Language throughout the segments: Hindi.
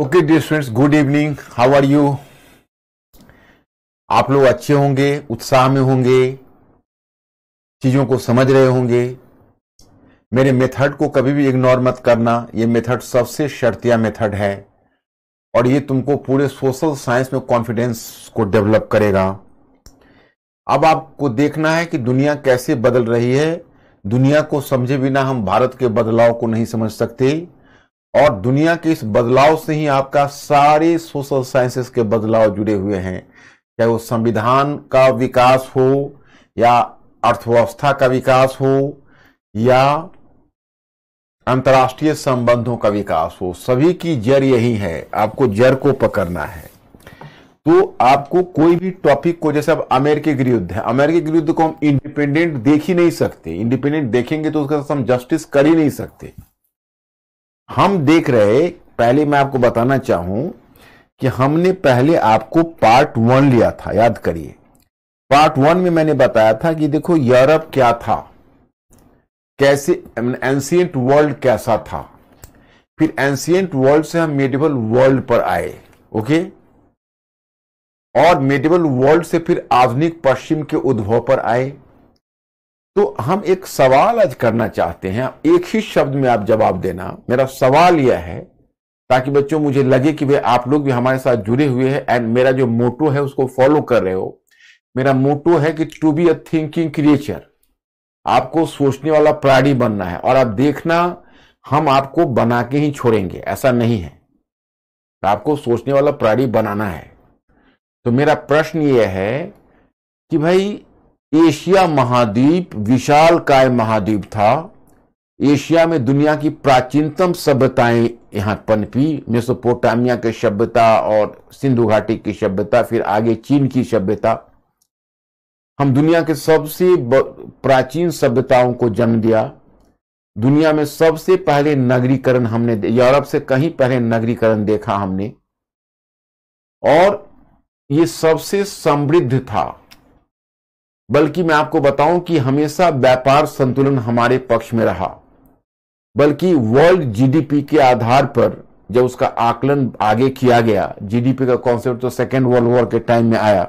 Okay dear students good evening how are you आप लोग अच्छे होंगे उत्साह में होंगे चीजों को समझ रहे होंगे मेरे मेथड को कभी भी इग्नोर मत करना ये मेथड सबसे शर्तिया मेथड है और ये तुमको पूरे सोशल साइंस में कॉन्फिडेंस को डेवलप करेगा अब आपको देखना है कि दुनिया कैसे बदल रही है दुनिया को समझे बिना हम भारत के बदलाव को नहीं समझ सकते और दुनिया के इस बदलाव से ही आपका सारे सोशल साइंसेस के बदलाव जुड़े हुए हैं चाहे वो संविधान का विकास हो या अर्थव्यवस्था का विकास हो या अंतर्राष्ट्रीय संबंधों का विकास हो सभी की जड़ यही है आपको जड़ को पकड़ना है तो आपको कोई भी टॉपिक को जैसे अब अमेरिकी युद्ध है अमेरिकी युद्ध को हम इंडिपेंडेंट देख ही नहीं सकते इंडिपेंडेंट देखेंगे तो उसके साथ हम जस्टिस कर ही नहीं सकते हम देख रहे पहले मैं आपको बताना चाहूं कि हमने पहले आपको पार्ट वन लिया था याद करिए पार्ट वन में मैंने बताया था कि देखो यूरोप क्या था कैसे एंशियंट वर्ल्ड कैसा था फिर एंशियंट वर्ल्ड से हम मेडिवल वर्ल्ड पर आए ओके और मेडिवल वर्ल्ड से फिर आधुनिक पश्चिम के उद्भव पर आए तो हम एक सवाल आज करना चाहते हैं एक ही शब्द में आप जवाब देना मेरा सवाल यह है ताकि बच्चों मुझे लगे कि भाई आप लोग भी हमारे साथ जुड़े हुए हैं एंड मेरा जो मोटो है उसको फॉलो कर रहे हो मेरा मोटो है कि to be a thinking creature आपको सोचने वाला प्राणी बनना है और आप देखना हम आपको बना के ही छोड़ेंगे ऐसा नहीं है आपको सोचने वाला प्राणी बनाना है तो मेरा प्रश्न यह है कि भाई एशिया महाद्वीप विशाल काय महाद्वीप था एशिया में दुनिया की प्राचीनतम सभ्यताएं यहां पनपी मेसोपोटामिया की सभ्यता और सिंधु घाटी की सभ्यता फिर आगे चीन की सभ्यता हम दुनिया के सबसे प्राचीन सभ्यताओं को जन्म दिया दुनिया में सबसे पहले नगरीकरण हमने यूरोप से कहीं पहले नगरीकरण देखा हमने और ये सबसे समृद्ध था बल्कि मैं आपको बताऊं कि हमेशा व्यापार संतुलन हमारे पक्ष में रहा बल्कि वर्ल्ड जीडीपी के आधार पर जब उसका आकलन आगे किया गया जीडीपी का कॉन्सेप्ट तो सेकेंड वर्ल्ड वॉर के टाइम में आया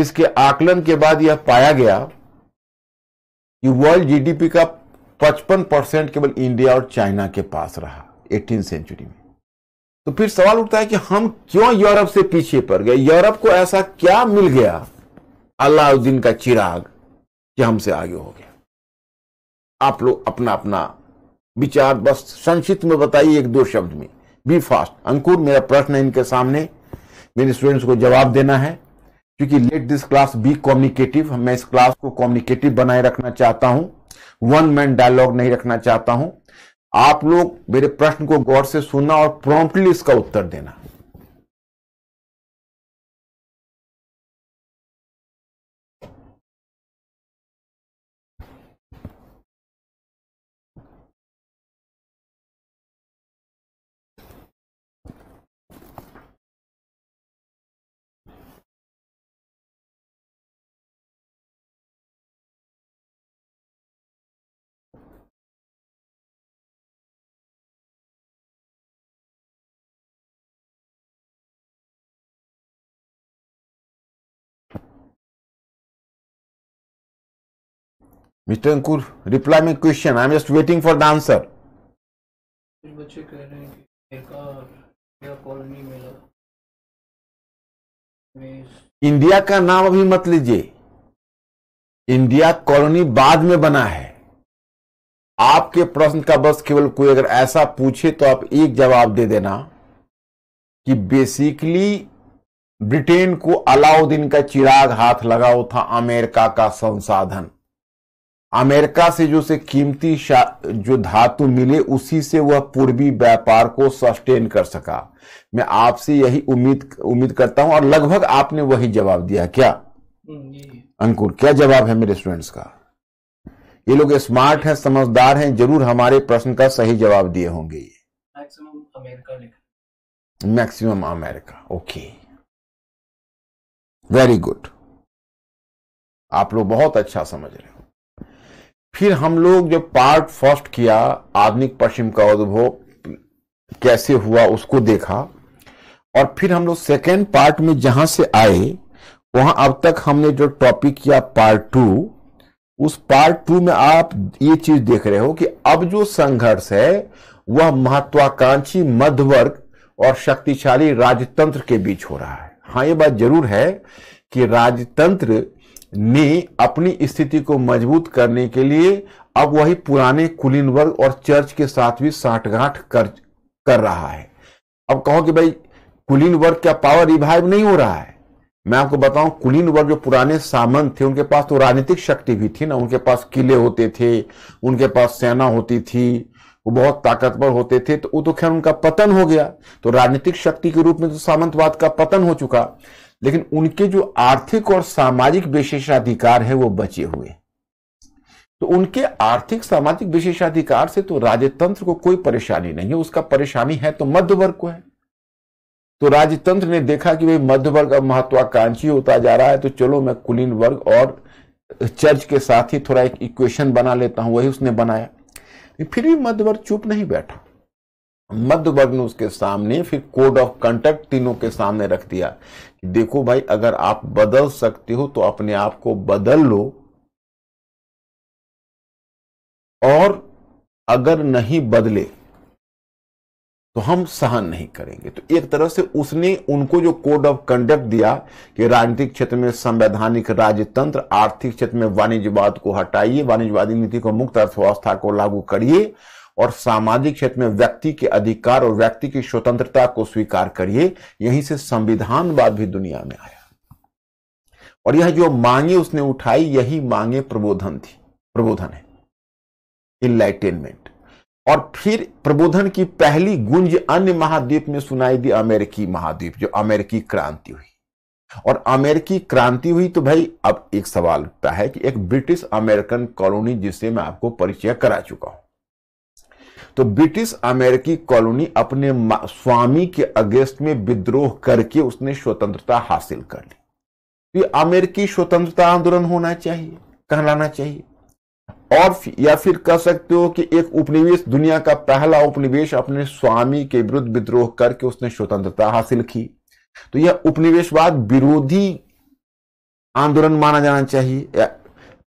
इसके आकलन के बाद यह पाया गया कि वर्ल्ड जीडीपी का 55 परसेंट केवल इंडिया और चाइना के पास रहा एटीन सेंचुरी में तो फिर सवाल उठता है कि हम क्यों यूरोप से पीछे पड़ गए यूरोप को ऐसा क्या मिल गया अलाउद्दीन का चिराग कि हमसे आगे हो गया आप लोग अपना अपना विचार बस संक्षिप्त में बताइए एक दो शब्द में बी फास्ट अंकुर मेरा प्रश्न है इनके सामने मेरे स्टूडेंट्स को जवाब देना है क्योंकि let this class be communicative मैं इस क्लास को कम्युनिकेटिव बनाए रखना चाहता हूं वन मैन डायलॉग नहीं रखना चाहता हूं आप लोग मेरे प्रश्न को गौर से सुनना और प्रॉम्प्टली इसका उत्तर देना मिस्टर अंकुर रिप्लाई में question I am just waiting for the answer बच्चे कह रहे हैं कि इंडिया इंडिया का नाम अभी मत लीजिए इंडिया कॉलोनी बाद में बना है आपके प्रश्न का बस केवल कोई अगर ऐसा पूछे तो आप एक जवाब दे देना कि बेसिकली ब्रिटेन को अलाउद्दीन का चिराग हाथ लगाओ था अमेरिका का संसाधन अमेरिका से जो से कीमती जो धातु मिले उसी से वह पूर्वी व्यापार को सस्टेन कर सका मैं आपसे यही उम्मीद उम्मीद करता हूं और लगभग आपने वही जवाब दिया क्या हम्म, अंकुर क्या जवाब है मेरे स्टूडेंट्स का ये लोग स्मार्ट हैं समझदार हैं जरूर हमारे प्रश्न का सही जवाब दिए होंगे ये maximum America okay very good आप लोग बहुत अच्छा समझ रहे फिर हम लोग जब पार्ट फर्स्ट किया आधुनिक पश्चिम का उद्भव कैसे हुआ उसको देखा और फिर हम लोग सेकेंड पार्ट में जहां से आए वहां अब तक हमने जो टॉपिक किया पार्ट टू उस पार्ट टू में आप ये चीज देख रहे हो कि अब जो संघर्ष है वह महत्वाकांक्षी मध्य वर्ग और शक्तिशाली राजतंत्र के बीच हो रहा है हाँ ये बात जरूर है कि राजतंत्र ने अपनी स्थिति को मजबूत करने के लिए अब वही पुराने कुलीन वर्ग और चर्च के साथ भी साठगांठ कर कर रहा है अब कहो कि भाई कुलीन वर्ग का पावर रिवाइव नहीं हो रहा है मैं आपको बताऊं कुलीन वर्ग जो पुराने सामंत थे उनके पास तो राजनीतिक शक्ति भी थी ना उनके पास किले होते थे उनके पास सेना होती थी वो बहुत ताकतवर होते थे तो वो तो खैर उनका पतन हो गया तो राजनीतिक शक्ति के रूप में तो सामंतवाद का पतन हो चुका लेकिन उनके जो आर्थिक और सामाजिक विशेषाधिकार है वो बचे हुए तो उनके आर्थिक सामाजिक विशेषाधिकार से तो राजतंत्र को कोई परेशानी नहीं है उसका परेशानी है तो मध्य वर्ग को है तो राजतंत्र ने देखा कि भाई मध्य वर्ग अब महत्वाकांक्षी होता जा रहा है तो चलो मैं कुलीन वर्ग और चर्च के साथ ही थोड़ा एक इक्वेशन बना लेता हूं वही उसने बनाया फिर भी मध्य वर्ग चुप नहीं बैठा मध्य वर्ग ने उसके सामने फिर कोड ऑफ कंडक्ट तीनों के सामने रख दिया देखो भाई अगर आप बदल सकते हो तो अपने आप को बदल लो और अगर नहीं बदले तो हम सहन नहीं करेंगे तो एक तरह से उसने उनको जो कोड ऑफ कंडक्ट दिया कि राजनीतिक क्षेत्र में संवैधानिक राजतंत्र आर्थिक क्षेत्र में वाणिज्यवाद को हटाइए वाणिज्यवादी नीति को मुक्त अर्थव्यवस्था को लागू करिए और सामाजिक क्षेत्र में व्यक्ति के अधिकार और व्यक्ति की स्वतंत्रता को स्वीकार करिए यहीं से संविधानवाद भी दुनिया में आया और यह जो मांगे उसने उठाई यही मांगे प्रबोधन थी प्रबोधन है इनलाइटेनमेंट और फिर प्रबोधन की पहली गुंज अन्य महाद्वीप में सुनाई दी अमेरिकी महाद्वीप जो अमेरिकी क्रांति हुई और अमेरिकी क्रांति हुई तो भाई अब एक सवाल उठता है कि एक ब्रिटिश अमेरिकन कॉलोनी जिससे मैं आपको परिचय करा चुका हूं तो ब्रिटिश अमेरिकी कॉलोनी अपने स्वामी के अगेंस्ट में विद्रोह करके उसने स्वतंत्रता हासिल कर ली तो अमेरिकी स्वतंत्रता आंदोलन होना चाहिए कहलाना चाहिए और या फिर कह सकते हो कि एक उपनिवेश दुनिया का पहला उपनिवेश अपने स्वामी के विरुद्ध विद्रोह करके उसने स्वतंत्रता हासिल की तो यह उपनिवेशवाद विरोधी आंदोलन माना जाना चाहिए या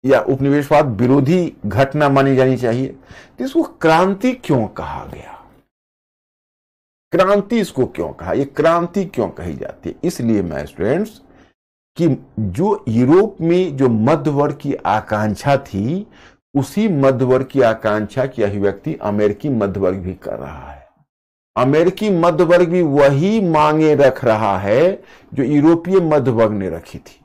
या उपनिवेशवाद विरोधी घटना मानी जानी चाहिए तो इसको क्रांति क्यों कहा गया क्रांति इसको क्यों कहा ये क्रांति क्यों कही जाती है इसलिए मैं स्टूडेंट्स कि जो यूरोप में जो मध्यवर्ग की आकांक्षा थी उसी मध्यवर्ग की आकांक्षा की अभिव्यक्ति अमेरिकी मध्यवर्ग भी कर रहा है अमेरिकी मध्यवर्ग भी वही मांगे रख रहा है जो यूरोपीय मध्यवर्ग ने रखी थी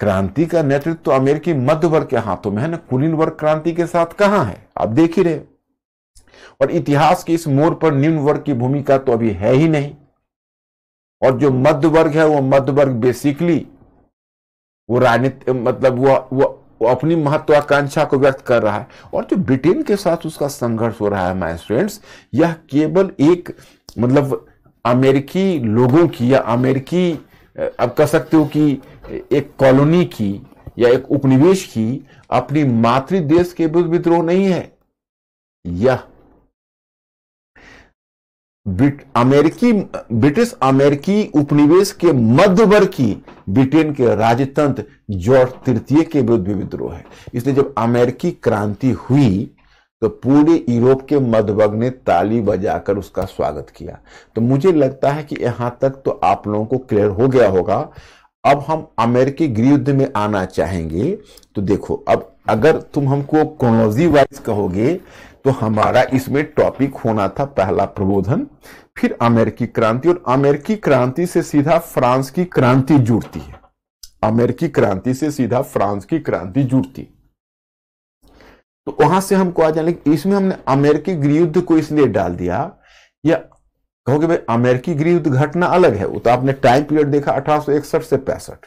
क्रांति का नेतृत्व तो अमेरिकी मध्य वर्ग के हाथों में है ना कुलीन वर्ग क्रांति के साथ कहां है आप देख ही रहे और इतिहास के इस मोड़ पर निम्न वर्ग की भूमिका तो अभी है ही नहीं और जो मध्य वर्ग है वो मध्य वर्ग बेसिकली वो राजनीति मतलब वो वो वो अपनी महत्वाकांक्षा को व्यक्त कर रहा है और जो ब्रिटेन के साथ उसका संघर्ष हो रहा है माय फ्रेंड्स यह केवल एक मतलब अमेरिकी लोगों की या अमेरिकी अब कह सकते हो कि एक कॉलोनी की या एक उपनिवेश की अपनी मातृ देश के विरुद्ध विद्रोह नहीं है यह ब्रिट, अमेरिकी ब्रिटिश अमेरिकी उपनिवेश के मध्य वर्ग की ब्रिटेन के राजतंत्र जॉर्ज तृतीय के विरुद्ध विद्रोह है इसलिए जब अमेरिकी क्रांति हुई तो पूरे यूरोप के मध्यवर्ग ने ताली बजाकर उसका स्वागत किया तो मुझे लगता है कि यहां तक तो आप लोगों को क्लियर हो गया होगा अब हम अमेरिकी गृहयुद्ध में आना चाहेंगे तो देखो अब अगर तुम हमको क्रोनोलॉजी वाइज कहोगे तो हमारा इसमें टॉपिक होना था पहला प्रबोधन फिर अमेरिकी क्रांति और अमेरिकी क्रांति से सीधा फ्रांस की क्रांति जुड़ती है अमेरिकी क्रांति से सीधा फ्रांस की क्रांति जुड़ती तो वहां से हमको आ जाने इसमें हमने अमेरिकी गृहयुद्ध को इसलिए डाल दिया या कहोगे भाई अमेरिकी गृह युद्ध घटना अलग है वो तो आपने टाइम पीरियड देखा अठारह से पैंसठ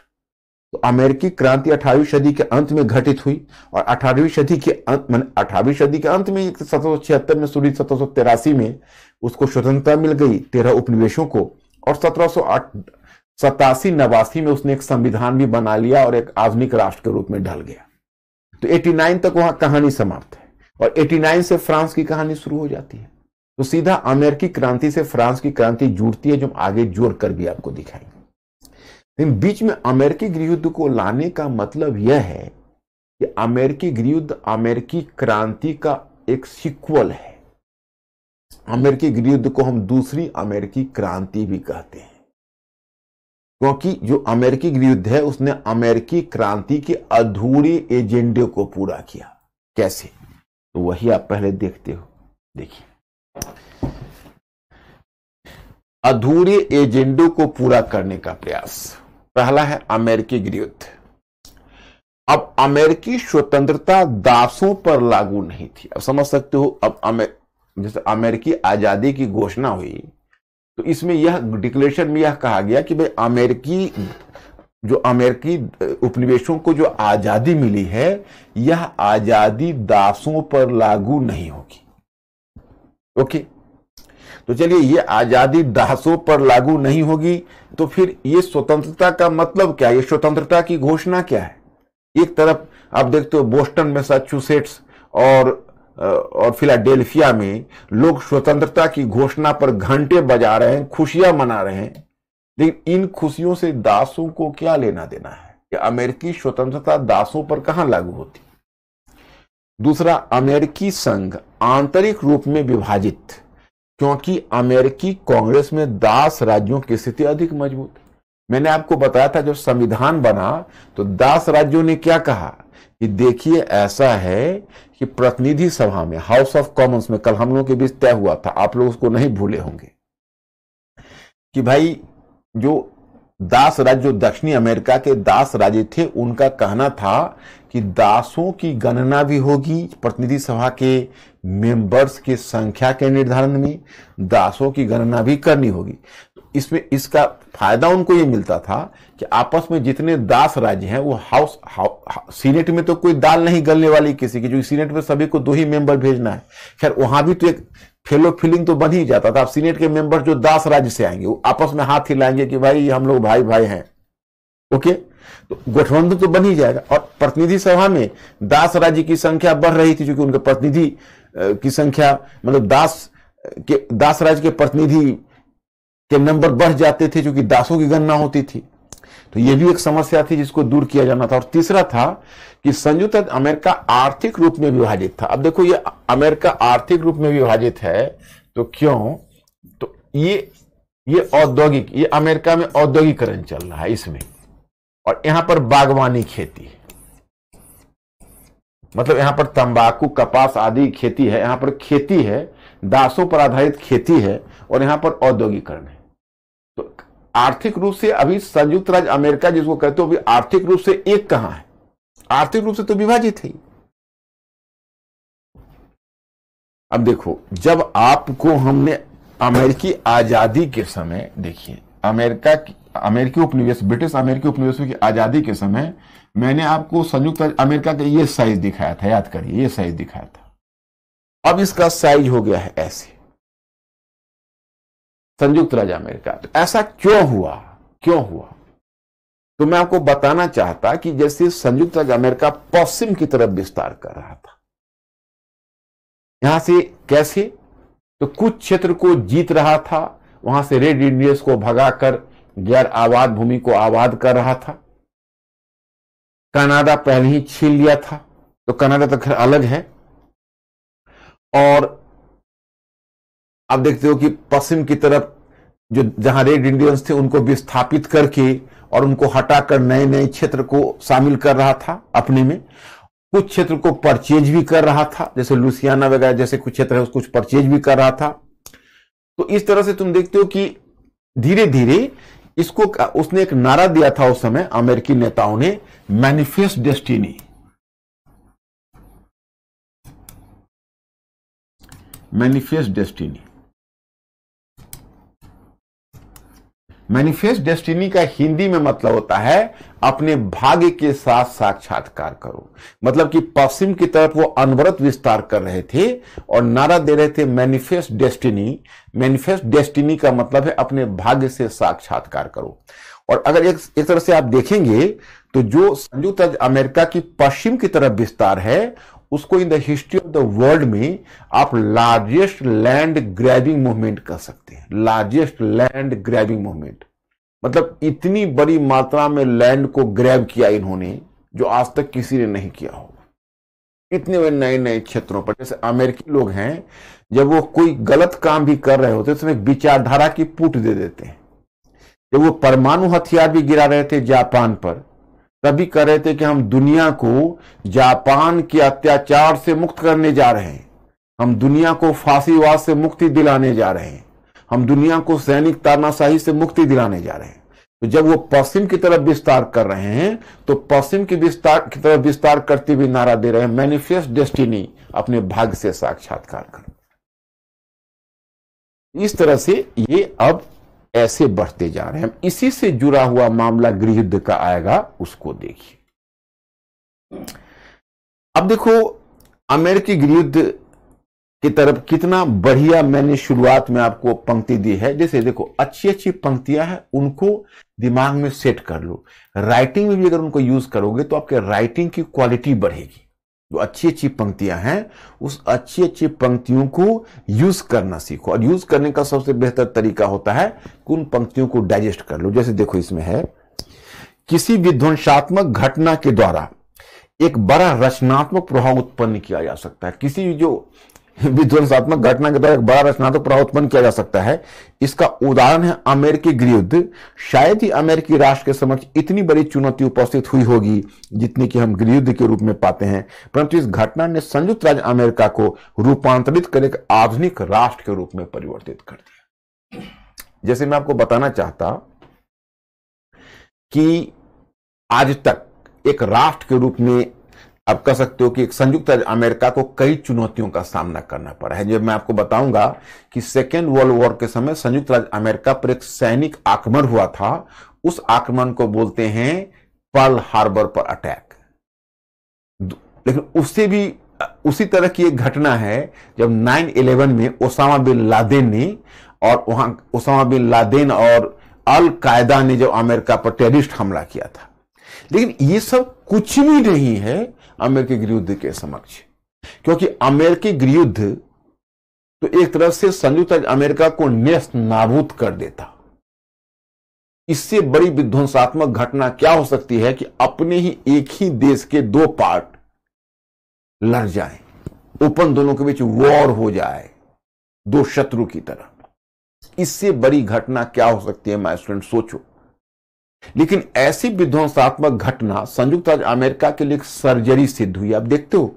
तो अमेरिकी क्रांति अठारहवीं सदी के अंत में घटित हुई और अठारहवीं सदी के अंत मैंने अठारहवीं सदी के अंत में सत्रह में सूर्य सत्रह में उसको स्वतंत्रता मिल गई तेरह उपनिवेशों को और सत्रह सतासी नवासी में उसने एक संविधान भी बना लिया और एक आधुनिक राष्ट्र के रूप में ढल गया तो 89 तक वहां कहानी समाप्त है और 89 से फ्रांस की कहानी शुरू हो जाती है तो सीधा अमेरिकी क्रांति से फ्रांस की क्रांति जुड़ती है जो आगे जोड़ कर भी आपको दिखाएंगे लेकिन बीच में अमेरिकी गृहयुद्ध को लाने का मतलब यह है कि अमेरिकी गृहयुद्ध अमेरिकी क्रांति का एक सिक्वल है अमेरिकी गृहयुद्ध को हम दूसरी अमेरिकी क्रांति भी कहते हैं क्योंकि जो अमेरिकी गृहयुद्ध है उसने अमेरिकी क्रांति के अधूरे एजेंडे को पूरा किया कैसे तो वही आप पहले देखते हो देखिए अधूरे एजेंडों को पूरा करने का प्रयास पहला है अमेरिकी गृहयुद्ध अब अमेरिकी स्वतंत्रता दासों पर लागू नहीं थी अब समझ सकते हो अब जैसे अमेरिकी आजादी की घोषणा हुई तो इसमें यह डिक्लेरेशन में यह कहा गया कि भाई अमेरिकी जो अमेरिकी उपनिवेशों को जो आजादी मिली है यह आजादी दासों पर लागू नहीं होगी ओके तो चलिए ये आजादी दासों पर लागू नहीं होगी तो फिर ये स्वतंत्रता का मतलब क्या है ये स्वतंत्रता की घोषणा क्या है एक तरफ आप देखते हो बोस्टन में मैसाचुसेट्स और और फिलाडेल्फिया में लोग स्वतंत्रता की घोषणा पर घंटे बजा रहे हैं खुशियां मना रहे हैं लेकिन इन खुशियों से दासों को क्या लेना देना है कि अमेरिकी स्वतंत्रता दासों पर कहां लागू होती दूसरा अमेरिकी संघ आंतरिक रूप में विभाजित क्योंकि अमेरिकी कांग्रेस में दास राज्यों की स्थिति अधिक मजबूत मैंने आपको बताया था जब संविधान बना तो दास राज्यों ने क्या कहा कि देखिए ऐसा है कि प्रतिनिधि सभा में हाउस ऑफ कॉमन्स में कल हम लोगों के बीच तय हुआ था आप लोग उसको नहीं भूले होंगे कि भाई जो दास राज्य जो दक्षिणी अमेरिका के दास राज्य थे उनका कहना था कि दासों की गणना भी होगी प्रतिनिधि सभा के मेंबर्स की संख्या के निर्धारण में दासों की गणना भी करनी होगी इसमें इसका फायदा उनको ये मिलता था कि आपस में जितने दास राज्य हैं वो हाउस हाउ, हाउ, सीनेट में तो कोई दाल नहीं गलने वाली किसी की जो सीनेट में सभी को दो ही मेंबर भेजना है खैर वहां भी तो एक फेलो फीलिंग तो बन ही जाता था आप सीनेट के मेंबर जो दास राज्य से आएंगे वो आपस में हाथ हिलाएंगे कि भाई हम लोग भाई भाई हैं ओके तो गठबंधन तो बन ही जाएगा और प्रतिनिधि सभा में दास राज्य की संख्या बढ़ रही थी क्योंकि उनके प्रतिनिधि की संख्या मतलब दास के दास राज्य के प्रतिनिधि के नंबर बढ़ जाते थे क्योंकि दासों की गणना होती थी तो यह भी एक समस्या थी जिसको दूर किया जाना था और तीसरा था कि संयुक्त अमेरिका आर्थिक रूप में विभाजित था अब देखो ये अमेरिका आर्थिक रूप में विभाजित है तो क्यों तो ये ये औद्योगिक ये अमेरिका में औद्योगिकरण चल रहा है इसमें और यहां पर बागवानी खेती मतलब यहां पर तंबाकू कपास आदि खेती है यहां पर खेती है दासों पर आधारित खेती है और यहां पर औद्योगिकरण है तो आर्थिक रूप से अभी संयुक्त राज्य अमेरिका जिसको कहते हो अभी आर्थिक रूप से एक कहां है आर्थिक रूप से तो विभाजित है अब देखो जब आपको हमने अमेरिकी आजादी के समय देखिए अमेरिका की अमेरिकी उपनिवेश ब्रिटिश अमेरिकी उपनिवेशों की आजादी के समय मैंने आपको संयुक्त राज्य अमेरिका का ये साइज दिखाया था याद करिए ये साइज दिखाया था अब इसका साइज हो गया है ऐसे संयुक्त राज्य अमेरिका तो ऐसा क्यों हुआ क्यों हुआ तो मैं आपको बताना चाहता कि जैसे संयुक्त राज्य अमेरिका पश्चिम की तरफ विस्तार कर रहा था यहां से कैसे तो कुछ क्षेत्र को जीत रहा था वहां से रेड इंडियस को भगाकर गैर आबाद भूमि को आबाद कर रहा था कनाडा पहले ही छीन लिया था तो कनाडा तो खैर अलग है और आप देखते हो कि पश्चिम की तरफ जो जहां रेड इंडियंस थे उनको विस्थापित करके और उनको हटाकर नए नए क्षेत्र को शामिल कर रहा था अपने में कुछ क्षेत्र को परचेज भी कर रहा था जैसे लुसियाना वगैरह जैसे कुछ क्षेत्र है उसको परचेज भी कर रहा था तो इस तरह से तुम देखते हो कि धीरे धीरे इसको उसने एक नारा दिया था उस समय अमेरिकी नेताओं ने manifest destiny manifest destiny manifest destiny का हिंदी में मतलब होता है अपने भाग्य के साथ साक्षात्कार करो मतलब कि पश्चिम की तरफ वो अनवरत विस्तार कर रहे थे और नारा दे रहे थे मैनिफेस्ट डेस्टिनी मैनिफेस्ट डेस्टिनी का मतलब है अपने भाग्य से साक्षात्कार करो और अगर एक, एक तरह से आप देखेंगे तो जो संयुक्त अमेरिका की पश्चिम की तरफ विस्तार है उसको in the history of the world में आप लार्जेस्ट लैंड ग्रैबिंग मूवमेंट कर सकते हैं लार्जेस्ट लैंड ग्रैबिंग मूवमेंट मतलब इतनी बड़ी मात्रा में लैंड को ग्रैब किया इन्होंने जो आज तक किसी ने नहीं किया हो इतने नए नए क्षेत्रों पर जैसे अमेरिकी लोग हैं जब वो कोई गलत काम भी कर रहे होते तो उसमें विचारधारा की पुट दे देते हैं जब वो परमाणु हथियार भी गिरा रहे थे जापान पर तभी कह रहे थे कि हम दुनिया को जापान के अत्याचार से मुक्त करने जा रहे हैं हम दुनिया को फांसीवाद से मुक्ति दिलाने जा रहे हैं हम दुनिया को सैनिक तानाशाही से मुक्ति दिलाने जा रहे हैं तो जब वो पश्चिम की तरफ विस्तार कर रहे हैं तो पश्चिम की विस्तार की तरफ विस्तार करते हुए नारा दे रहे हैं मैनिफेस्ट डेस्टिनी अपने भाग्य से साक्षात्कार कर इस तरह से ये अब ऐसे बढ़ते जा रहे हैं हम इसी से जुड़ा हुआ मामला गृह युद्ध का आएगा उसको देखिए अब देखो अमेरिकी गृह युद्ध की तरफ कितना बढ़िया मैंने शुरुआत में आपको पंक्ति दी है जैसे देखो अच्छी अच्छी पंक्तियां हैं उनको दिमाग में सेट कर लो राइटिंग में भी अगर उनको यूज करोगे तो आपके राइटिंग की क्वालिटी बढ़ेगी जो अच्छी अच्छी पंक्तियां हैं उस अच्छी अच्छी पंक्तियों को यूज करना सीखो और यूज करने का सबसे बेहतर तरीका होता है कि उन पंक्तियों को डाइजेस्ट कर लो जैसे देखो इसमें है किसी विध्वंसात्मक घटना के द्वारा एक बड़ा रचनात्मक प्रभाव उत्पन्न किया जा सकता है किसी जो विध्वंसात्मक घटना के द्वारा एक बड़ा रचनात्मक प्रभाव उत्पन्न किया जा सकता है इसका उदाहरण है अमेरिकी गृहयुद्ध शायद ही अमेरिकी राष्ट्र के समक्ष इतनी बड़ी चुनौती उपस्थित हुई होगी जितनी कि हम गृहयुद्ध के रूप में पाते हैं परंतु इस घटना ने संयुक्त राज्य अमेरिका को रूपांतरित कर एक आधुनिक राष्ट्र के रूप में परिवर्तित कर दिया जैसे मैं आपको बताना चाहता कि आज तक एक राष्ट्र के रूप में आप कह सकते हो कि एक संयुक्त अमेरिका को कई चुनौतियों का सामना करना पड़ा है जब मैं आपको बताऊंगा कि सेकेंड वर्ल्ड वॉर के समय संयुक्त राज्य अमेरिका पर एक सैनिक आक्रमण हुआ था उस आक्रमण को बोलते हैं पर्ल हार्बर पर अटैक लेकिन उससे भी उसी तरह की एक घटना है जब 9/11 में ओसामा बिन लादेन ने और वहां ओसामा बिन लादेन और अल कायदा ने जब अमेरिका पर टेररिस्ट हमला किया था लेकिन ये सब कुछ भी नहीं है अमेरिकी गृहयुद्ध के समक्ष क्योंकि अमेरिकी गृहयुद्ध तो एक तरफ से संयुक्त अमेरिका को नेस्त नाबूद कर देता इससे बड़ी विध्वंसात्मक घटना क्या हो सकती है कि अपने ही एक ही देश के दो पार्ट लड़ जाए ओपन दोनों के बीच वॉर हो जाए दो शत्रु की तरह इससे बड़ी घटना क्या हो सकती है माइस्टूडेंट स्टूडेंट सोचो लेकिन ऐसी विध्वंसात्मक घटना संयुक्त राज्य अमेरिका के लिए सर्जरी सिद्ध हुई आप देखते हो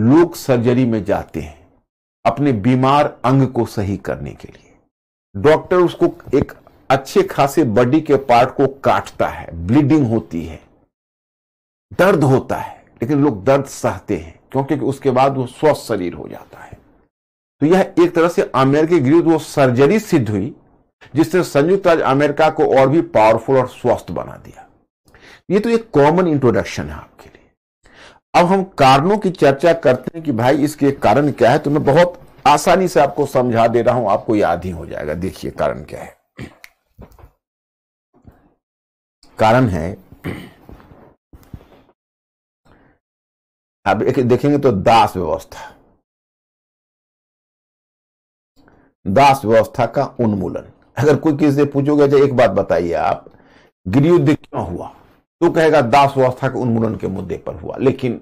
लोग सर्जरी में जाते हैं अपने बीमार अंग को सही करने के लिए डॉक्टर उसको एक अच्छे खासे बॉडी के पार्ट को काटता है ब्लीडिंग होती है दर्द होता है लेकिन लोग दर्द सहते हैं क्योंकि उसके बाद वो स्वस्थ शरीर हो जाता है तो यह एक तरह से अमेरिकी विरुद्ध वो सर्जरी सिद्ध हुई जिसने संयुक्त राज्य अमेरिका को और भी पावरफुल और स्वस्थ बना दिया ये तो एक कॉमन इंट्रोडक्शन है आपके लिए अब हम कारणों की चर्चा करते हैं कि भाई इसके कारण क्या है तो मैं बहुत आसानी से आपको समझा दे रहा हूं आपको याद ही हो जाएगा देखिए कारण क्या है कारण है अब एक देखेंगे तो दास व्यवस्था दास व्यवस्था का उन्मूलन अगर कोई किसी से पूछोगे अच्छा एक बात बताइए आप गृहयुद्ध क्यों हुआ तो कहेगा दास व्यवस्था के उन्मूलन के मुद्दे पर हुआ लेकिन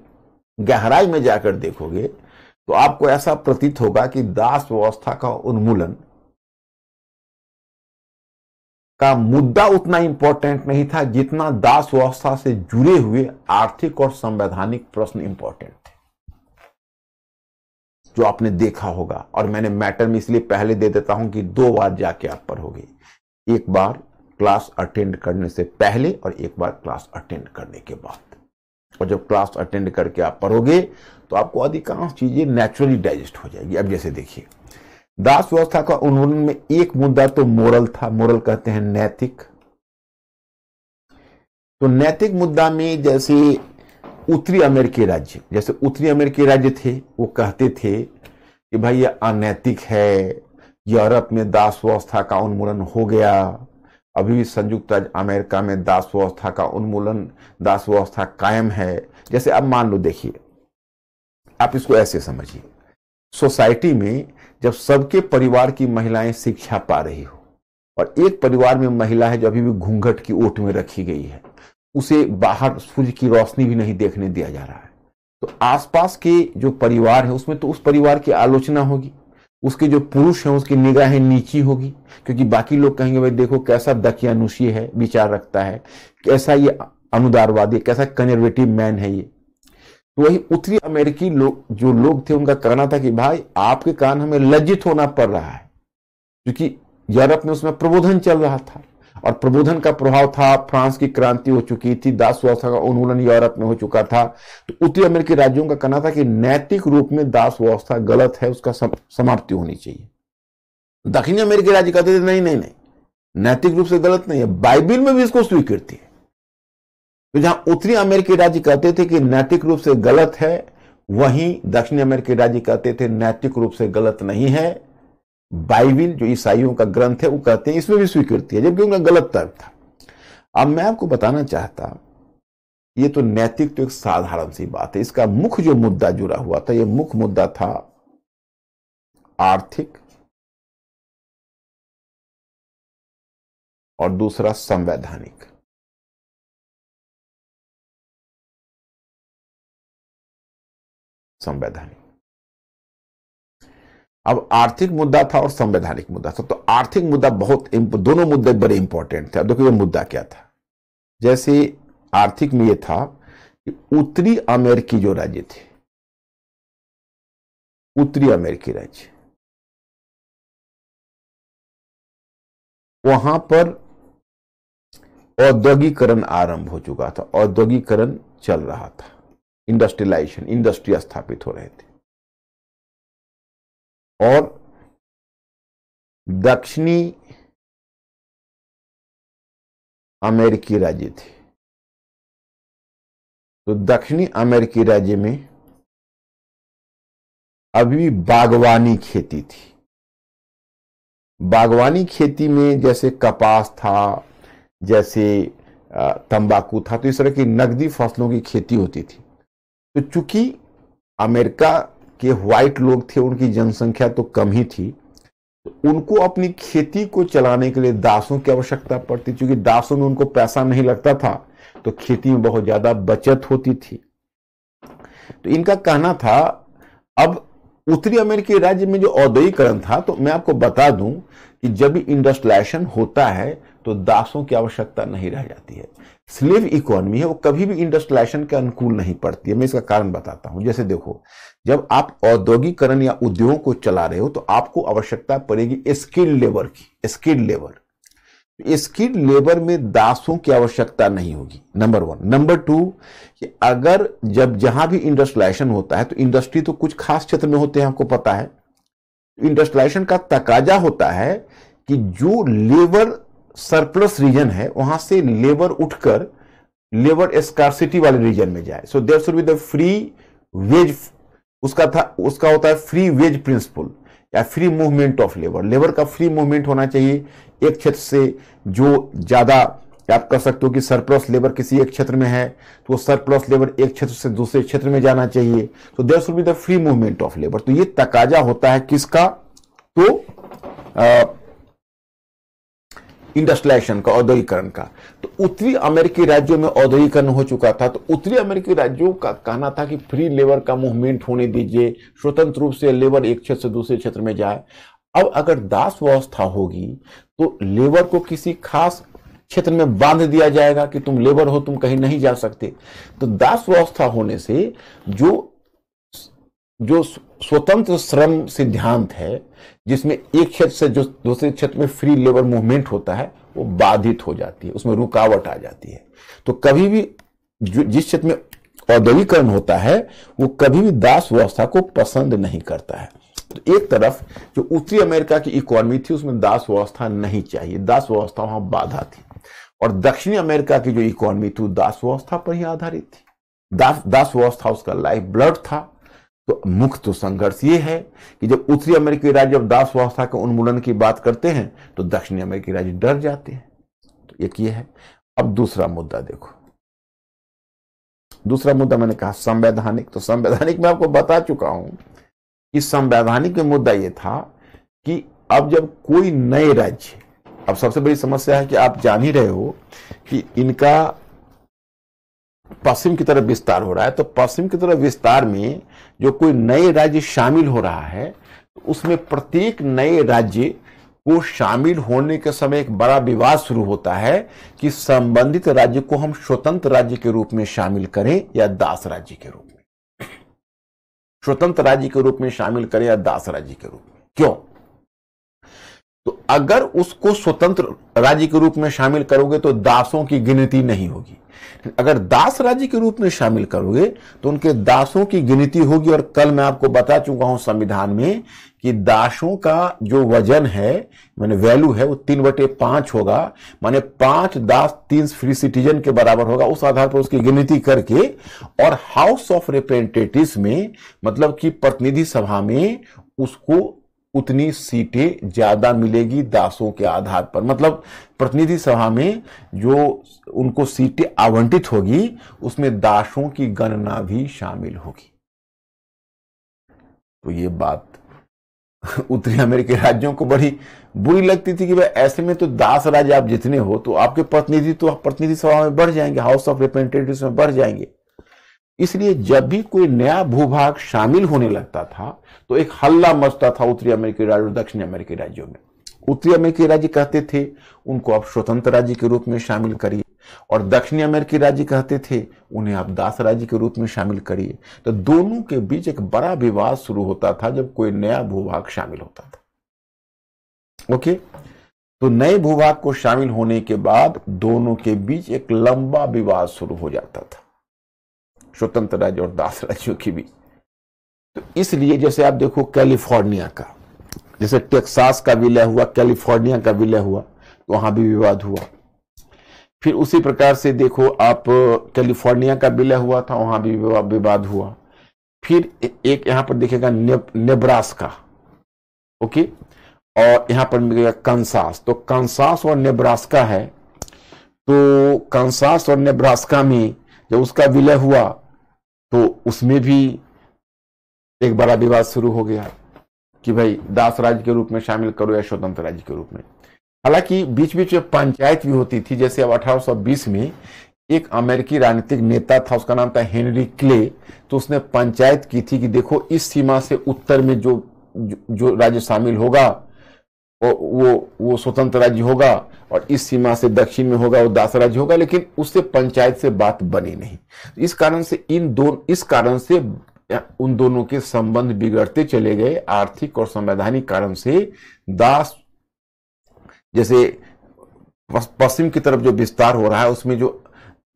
गहराई में जाकर देखोगे तो आपको ऐसा प्रतीत होगा कि दास व्यवस्था का उन्मूलन का मुद्दा उतना इंपॉर्टेंट नहीं था जितना दास व्यवस्था से जुड़े हुए आर्थिक और संवैधानिक प्रश्न इंपॉर्टेंट जो आपने देखा होगा और मैंने मैटर में इसलिए पहले दे देता हूं कि दो बार जाके आप पढ़ोगे एक बार क्लास अटेंड करने से पहले और एक बार क्लास अटेंड करने के बाद और जब क्लास अटेंड करके आप पढ़ोगे तो आपको अधिकांश चीजें नेचुरली डाइजेस्ट हो जाएगी अब जैसे देखिए दास व्यवस्था का उन्मूलन में एक मुद्दा तो मोरल था मोरल कहते हैं नैतिक तो नैतिक मुद्दा में जैसे उत्तरी अमेरिकी राज्य जैसे उत्तरी अमेरिकी राज्य थे वो कहते थे कि भाई ये अनैतिक है यूरोप में दास व्यवस्था का उन्मूलन हो गया अभी भी संयुक्त राज्य अमेरिका में दास व्यवस्था का उन्मूलन दास व्यवस्था कायम है जैसे अब मान लो देखिए आप इसको ऐसे समझिए सोसाइटी में जब सबके परिवार की महिलाएं शिक्षा पा रही हो और एक परिवार में महिला है जो अभी भी घूंघट की ओट में रखी गई है उसे बाहर सूर्य की रोशनी भी नहीं देखने दिया जा रहा है तो आसपास के जो परिवार है उसमें तो उस परिवार की आलोचना होगी उसके जो पुरुष हैं उसकी निगाहें नीची होगी क्योंकि बाकी लोग कहेंगे भाई देखो कैसा दकियानुषी है विचार रखता है कैसा ये अनुदारवादी कैसा कन्जर्वेटिव मैन है ये तो वही उत्तरी अमेरिकी लोग जो लोग थे उनका कहना था कि भाई आपके कारण हमें लज्जित होना पड़ रहा है क्योंकि यूरोप में उसमें प्रबोधन चल रहा था और प्रबोधन का प्रभाव था फ्रांस की क्रांति हो चुकी थी दास व्यवस्था का उन्मूलन यूरोप में हो चुका था तो उत्तरी अमेरिकी राज्यों का कहना था कि नैतिक रूप में दास व्यवस्था गलत है उसका समाप्ति होनी चाहिए दक्षिण अमेरिकी राज्य कहते थे नहीं नहीं नहीं नैतिक रूप से गलत नहीं है बाइबिल में भी इसको स्वीकृति है तो जहां उत्तरी अमेरिकी राज्य कहते थे कि नैतिक रूप से गलत है वहीं दक्षिण अमेरिकी राज्य कहते थे नैतिक रूप से गलत नहीं है बाइबिल जो ईसाइयों का ग्रंथ है वो कहते हैं इसमें भी स्वीकृति है जबकि उनका गलत तर्क था अब मैं आपको बताना चाहता ये तो नैतिक तो एक साधारण सी बात है इसका मुख्य जो मुद्दा जुड़ा हुआ था ये मुख्य मुद्दा था आर्थिक और दूसरा संवैधानिक संवैधानिक अब आर्थिक मुद्दा था और संवैधानिक मुद्दा था तो आर्थिक मुद्दा बहुत दोनों मुद्दे बड़े इंपॉर्टेंट थे अब देखो ये मुद्दा क्या था जैसे आर्थिक में ये था कि उत्तरी अमेरिकी जो राज्य थे उत्तरी अमेरिकी राज्य वहां पर औद्योगिकरण आरंभ हो चुका था औद्योगिकरण चल रहा था इंडस्ट्रियलाइजेशन इंडस्ट्री स्थापित हो रहे थे और दक्षिणी अमेरिकी राज्य थे तो दक्षिणी अमेरिकी राज्य में अभी बागवानी खेती थी बागवानी खेती में जैसे कपास था जैसे तंबाकू था तो इस तरह की नकदी फसलों की खेती होती थी तो चूंकि अमेरिका के व्हाइट लोग थे उनकी जनसंख्या तो कम ही थी तो उनको अपनी खेती को चलाने के लिए दासों की आवश्यकता पड़ती क्योंकि दासों में उनको पैसा नहीं लगता था तो खेती में बहुत ज्यादा बचत होती थी तो इनका कहना था अब उत्तरी अमेरिकी राज्य में जो औद्योगिकरण था तो मैं आपको बता दूं कि जब इंडस्ट्रियलाइजेशन होता है तो दासों की आवश्यकता नहीं रह जाती है स्लेव इकोनॉमी है वो कभी भी इंडस्ट्रियलाइजेशन के अनुकूल नहीं पड़ती है मैं इसका कारण बताता हूं जैसे देखो जब आप औद्योगिकरण या उद्योगों को चला रहे हो तो आपको आवश्यकता पड़ेगी स्किल्ड लेबर की स्किल्ड लेबर स्किल्ड लेबर में दासों की आवश्यकता नहीं होगी नंबर वन नंबर टू कि अगर जब जहां भी इंडस्ट्रियलाइजेशन होता है तो इंडस्ट्री तो कुछ खास क्षेत्र में होते हैं आपको पता है इंडस्ट्रियलाइजेशन का तकाजा होता है कि जो लेबर सरप्लस रीजन है वहां से लेबर उठकर लेबर स्कॉसिटी वाले रीजन में जाए so there should be the free wage उसका था उसका होता है फ्री वेज प्रिंसिपल या free movement of labour labour का फ्री मूवमेंट होना चाहिए एक क्षेत्र से जो ज़्यादा आप कह सकते हो कि सरप्लस लेबर किसी एक क्षेत्र में है तो वो सरप्लस लेबर एक क्षेत्र से दूसरे क्षेत्र में जाना चाहिए तो there should be the free movement of labour तो ये तकाजा होता है किसका तो आ, इंडस्ट्रियलाइजेशन का औद्योगिकरण का तो उत्तरी अमेरिकी राज्यों में औद्योगिकरण हो चुका था तो उत्तरी अमेरिकी राज्यों का कहना था कि फ्री लेबर का मूवमेंट होने दीजिए स्वतंत्र रूप से लेबर एक क्षेत्र से दूसरे क्षेत्र में जाए अब अगर दास व्यवस्था होगी तो लेबर को किसी खास क्षेत्र में बांध दिया जाएगा कि तुम लेबर हो तुम कहीं नहीं जा सकते तो दास व्यवस्था होने से जो जो स्वतंत्र श्रम सिद्धांत है जिसमें एक क्षेत्र से जो दूसरे क्षेत्र में फ्री लेबर मूवमेंट होता है वो बाधित हो जाती है उसमें रुकावट आ जाती है तो कभी भी जिस क्षेत्र में औद्योगिकरण होता है वो कभी भी दास व्यवस्था को पसंद नहीं करता है तो एक तरफ जो उत्तरी अमेरिका की इकोनॉमी थी उसमें दास व्यवस्था नहीं चाहिए दास व्यवस्था वहां बाधा थी और दक्षिणी अमेरिका की जो इकोनॉमी थी वो दास व्यवस्था पर ही आधारित थी दास दास व्यवस्था उसका लाइफ ब्लड था तो मुख्य तो संघर्ष ये है कि जब उत्तरी अमेरिकी राज्य जब दास व्यवस्था के उन्मूलन की बात करते हैं तो दक्षिणी अमेरिकी राज्य डर जाते हैं तो एक ये है अब दूसरा मुद्दा देखो दूसरा मुद्दा मैंने कहा संवैधानिक तो संवैधानिक मैं आपको बता चुका हूं कि संवैधानिक में मुद्दा यह था कि अब जब कोई नए राज्य अब सबसे बड़ी समस्या है कि आप जान ही रहे हो कि इनका पश्चिम की तरफ विस्तार हो रहा है तो पश्चिम की तरफ विस्तार में जो कोई नए राज्य शामिल हो रहा है तो उसमें प्रत्येक नए राज्य को शामिल होने के समय एक बड़ा विवाद शुरू होता है कि संबंधित राज्य को हम स्वतंत्र राज्य के रूप में शामिल करें या दास राज्य के रूप में स्वतंत्र राज्य के रूप में शामिल करें या दास राज्य के रूप में क्यों अगर उसको स्वतंत्र राज्य के रूप में शामिल करोगे तो दासों की गिनती नहीं होगी अगर दास राज्य के रूप में शामिल करोगे तो उनके दासों की गिनती होगी और कल मैं आपको बता चुका हूं संविधान में कि दासों का जो वजन है मैंने वैल्यू है वो तीन बटे पांच होगा माने पांच दास तीन फ्री सिटीजन के बराबर होगा उस आधार पर उसकी गिनती करके और हाउस ऑफ रिप्रेजेंटेटिव में मतलब कि प्रतिनिधि सभा में उसको उतनी सीटें ज्यादा मिलेगी दासों के आधार पर मतलब प्रतिनिधि सभा में जो उनको सीटें आवंटित होगी उसमें दासों की गणना भी शामिल होगी तो ये बात उत्तरी अमेरिकी राज्यों को बड़ी बुरी लगती थी कि भाई ऐसे में तो दास राज्य आप जितने हो तो आपके प्रतिनिधि तो प्रतिनिधि सभा में बढ़ जाएंगे हाउस ऑफ रिप्रेजेंटेटिव में बढ़ जाएंगे इसलिए जब भी कोई नया भूभाग शामिल होने लगता था तो एक हल्ला मचता था उत्तरी अमेरिकी राज्य और दक्षिण अमेरिकी राज्यों में उत्तरी अमेरिकी राज्य कहते थे उनको आप स्वतंत्र राज्य के रूप में शामिल करिए और दक्षिणी अमेरिकी राज्य कहते थे उन्हें आप दास राज्य के रूप में शामिल करिए तो दोनों के बीच एक बड़ा विवाद शुरू होता था जब कोई नया भूभाग शामिल होता था ओके तो नए भूभाग को शामिल होने के बाद दोनों के बीच एक लंबा विवाद शुरू हो जाता था स्वतंत्र राज्य और दास राज्यों की भी तो इसलिए जैसे आप देखो कैलिफोर्निया का जैसे टेक्सास का विलय हुआ कैलिफोर्निया का विलय हुआ तो वहां भी विवाद हुआ फिर उसी प्रकार से देखो आप कैलिफोर्निया का विलय हुआ था वहां भी विवाद हुआ फिर एक यहां पर देखेगा नेब्रास का ओके और यहां पर मिलेगा कंसास तो कंसास और नेब्रास्का है तो कंसास और नेब्रास्का में जब उसका विलय हुआ तो उसमें भी एक बड़ा विवाद शुरू हो गया कि भाई दास राज्य के रूप में शामिल करो या स्वतंत्र राज्य के रूप में हालांकि बीच बीच में पंचायत भी होती थी जैसे अब 1820 में एक अमेरिकी राजनीतिक नेता था उसका नाम था हेनरी क्ले तो उसने पंचायत की थी कि देखो इस सीमा से उत्तर में जो जो राज्य शामिल होगा और वो वो स्वतंत्र राज्य होगा और इस सीमा से दक्षिण में होगा वो दास राज्य होगा लेकिन उससे पंचायत से बात बनी नहीं इस कारण से इन दो इस कारण से उन दोनों के संबंध बिगड़ते चले गए आर्थिक और संवैधानिक कारण से दास जैसे पश्चिम की तरफ जो विस्तार हो रहा है उसमें जो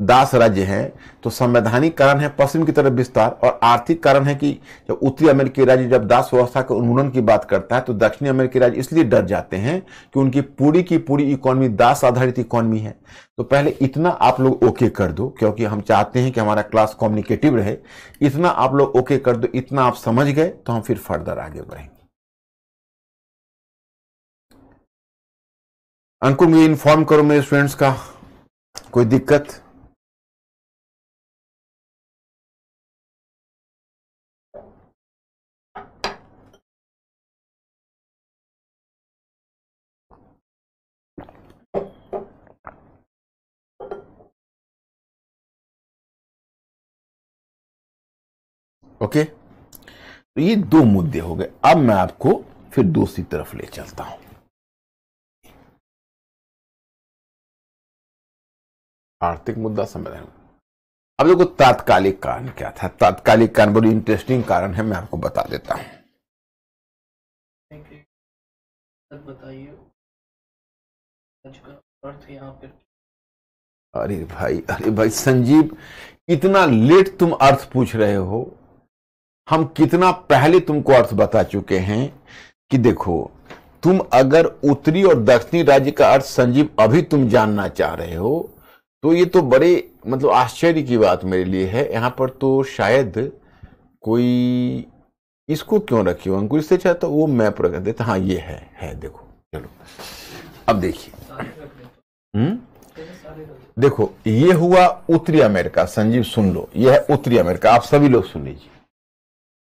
दास राज्य हैं तो संवैधानिक कारण है पश्चिम की तरफ विस्तार और आर्थिक कारण है कि जब उत्तरी अमेरिकी राज्य जब दास व्यवस्था के उन्मूलन की बात करता है तो दक्षिणी अमेरिकी राज्य इसलिए डर जाते हैं कि उनकी पूरी की पूरी इकोनॉमी दास आधारित इकोनॉमी है तो पहले इतना आप लोग ओके कर दो क्योंकि हम चाहते हैं कि हमारा क्लास कम्युनिकेटिव रहे इतना आप लोग ओके कर दो इतना आप समझ गए तो हम फिर फर्दर आगे बढ़ेंगे अंकुर मुझे इन्फॉर्म करो मेरे स्टूडेंट्स का कोई दिक्कत ओके तो ये दो मुद्दे हो गए अब मैं आपको फिर दूसरी तरफ ले चलता हूं आर्थिक मुद्दा समझ अब देखो तात्कालिक कारण क्या था तात्कालिक कारण बड़ी इंटरेस्टिंग कारण है मैं आपको बता देता हूं बताइए अरे भाई अरे भाई संजीव इतना लेट तुम अर्थ पूछ रहे हो हम कितना पहले तुमको अर्थ बता चुके हैं कि देखो तुम अगर उत्तरी और दक्षिणी राज्य का अर्थ संजीव अभी तुम जानना चाह रहे हो तो ये तो बड़े मतलब आश्चर्य की बात मेरे लिए है यहां पर तो शायद कोई इसको क्यों रखी हो अंकुर इससे चाहता वो मैं पूरा कर देता हाँ ये है है देखो चलो अब देखिए हम्म? देखो ये हुआ उत्तरी अमेरिका संजीव सुन लो यह है उत्तरी अमेरिका आप सभी लोग सुन लीजिए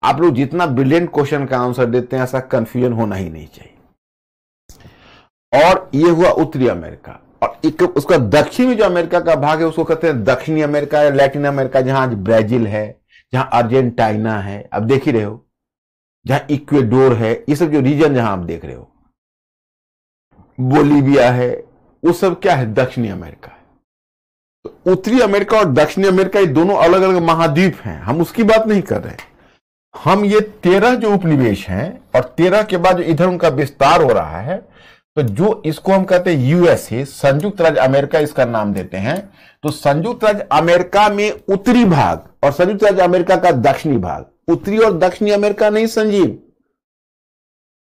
आप लोग जितना ब्रिलियंट क्वेश्चन का आंसर देते हैं ऐसा कंफ्यूजन होना ही नहीं चाहिए और ये हुआ उत्तरी अमेरिका और एक उसका दक्षिण में जो अमेरिका का भाग है उसको कहते हैं दक्षिणी अमेरिका या लैटिन अमेरिका जहां आज ब्राजील है जहां अर्जेंटाइना है आप देख ही रहे हो जहां इक्वेडोर है ये सब जो रीजन जहां आप देख रहे हो बोलीबिया है वो सब क्या है दक्षिणी अमेरिका है तो उत्तरी अमेरिका और दक्षिणी अमेरिका ये दोनों अलग अलग महाद्वीप हैं हम उसकी बात नहीं कर रहे हैं हम ये तेरह जो उपनिवेश हैं और तेरह के बाद जो इधर उनका विस्तार हो रहा है तो जो इसको हम कहते हैं यूएसए संयुक्त राज्य अमेरिका इसका नाम देते हैं तो संयुक्त राज्य अमेरिका में उत्तरी भाग और संयुक्त राज्य अमेरिका का दक्षिणी भाग उत्तरी और दक्षिणी अमेरिका नहीं संजीव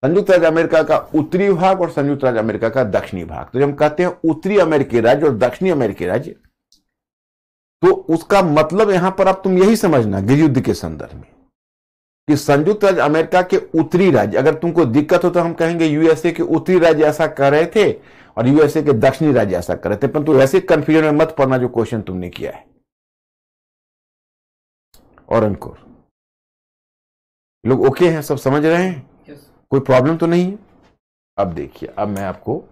संयुक्त राज्य अमेरिका का उत्तरी भाग और संयुक्त राज्य अमेरिका का दक्षिणी भाग तो जब हम कहते हैं उत्तरी अमेरिकी राज्य और दक्षिणी अमेरिकी राज्य तो उसका मतलब यहां पर आप तुम यही समझना गृह युद्ध के संदर्भ में कि संयुक्त राज्य अमेरिका के उत्तरी राज्य अगर तुमको दिक्कत हो तो हम कहेंगे यूएसए के उत्तरी राज्य ऐसा कर रहे थे और यूएसए के दक्षिणी राज्य ऐसा कर रहे थे परंतु ऐसे कंफ्यूजन में मत पड़ना जो क्वेश्चन तुमने किया है और अंकुर लोग ओके हैं सब समझ रहे हैं yes. कोई प्रॉब्लम तो नहीं है अब देखिए अब मैं आपको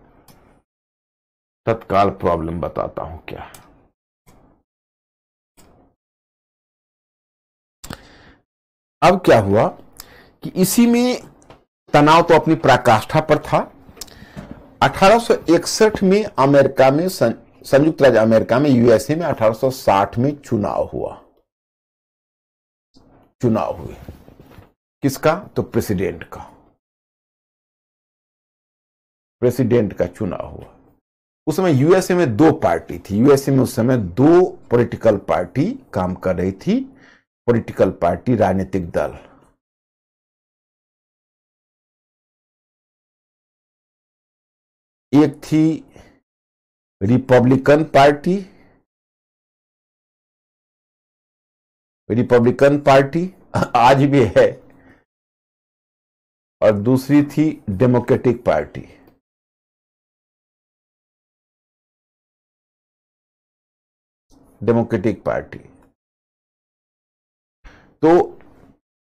तत्काल प्रॉब्लम बताता हूं क्या है अब क्या हुआ कि इसी में तनाव तो अपनी प्राकाष्ठा पर था 1861 में अमेरिका में संयुक्त राज्य अमेरिका में यूएसए में 1860 में चुनाव हुआ चुनाव हुए किसका तो प्रेसिडेंट का प्रेसिडेंट का चुनाव हुआ उस समय यूएसए में दो पार्टी थी यूएसए में उस समय दो पॉलिटिकल पार्टी काम कर रही थी पॉलिटिकल पार्टी राजनीतिक दल एक थी रिपब्लिकन पार्टी रिपब्लिकन पार्टी आज भी है और दूसरी थी डेमोक्रेटिक पार्टी डेमोक्रेटिक पार्टी तो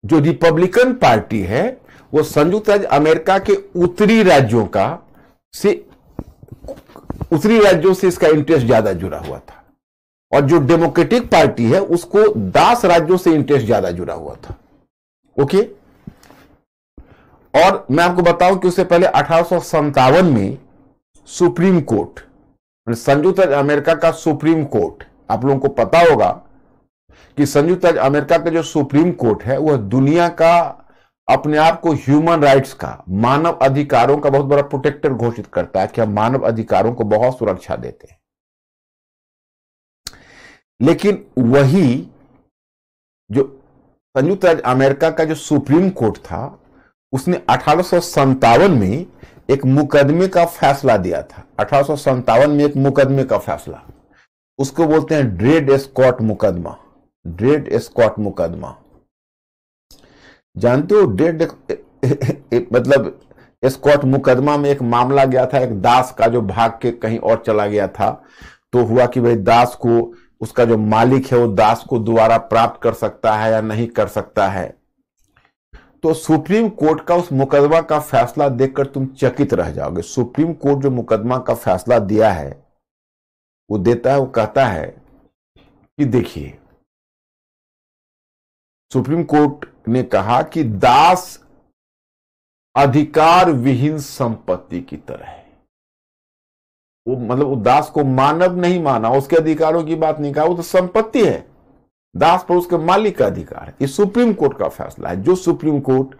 जो रिपब्लिकन पार्टी है वो संयुक्त राज्य अमेरिका के उत्तरी राज्यों का से उत्तरी राज्यों से इसका इंटरेस्ट ज्यादा जुड़ा हुआ था और जो डेमोक्रेटिक पार्टी है उसको दस राज्यों से इंटरेस्ट ज्यादा जुड़ा हुआ था ओके और मैं आपको बताऊं कि उससे पहले अठारह में सुप्रीम कोर्ट संयुक्त राज्य अमेरिका का सुप्रीम कोर्ट आप लोगों को पता होगा कि संयुक्त राज्य अमेरिका का जो सुप्रीम कोर्ट है वह दुनिया का अपने आप को ह्यूमन राइट्स का मानव अधिकारों का बहुत बड़ा प्रोटेक्टर घोषित करता है कि हम मानव अधिकारों को बहुत सुरक्षा देते हैं लेकिन वही जो संयुक्त राज्य अमेरिका का जो सुप्रीम कोर्ट था उसने अठारह में एक मुकदमे का फैसला दिया था अठारह में एक मुकदमे का फैसला उसको बोलते हैं ड्रेड स्कॉट मुकदमा डेड स्कॉट मुकदमा जानते हो डेड मतलब स्कॉट मुकदमा में एक मामला गया था एक दास का जो भाग के कहीं और चला गया था तो हुआ कि भाई दास को उसका जो मालिक है वो दास को दोबारा प्राप्त कर सकता है या नहीं कर सकता है तो सुप्रीम कोर्ट का उस मुकदमा का फैसला देखकर तुम चकित रह जाओगे सुप्रीम कोर्ट जो मुकदमा का फैसला दिया है वो देता है वो कहता है कि देखिए सुप्रीम कोर्ट ने कहा कि दास अधिकार विहीन संपत्ति की तरह है वो मतलब वो दास को मानव नहीं माना उसके अधिकारों की बात नहीं कहा वो तो संपत्ति है दास पर उसके मालिक का अधिकार है ये सुप्रीम कोर्ट का फैसला है जो सुप्रीम कोर्ट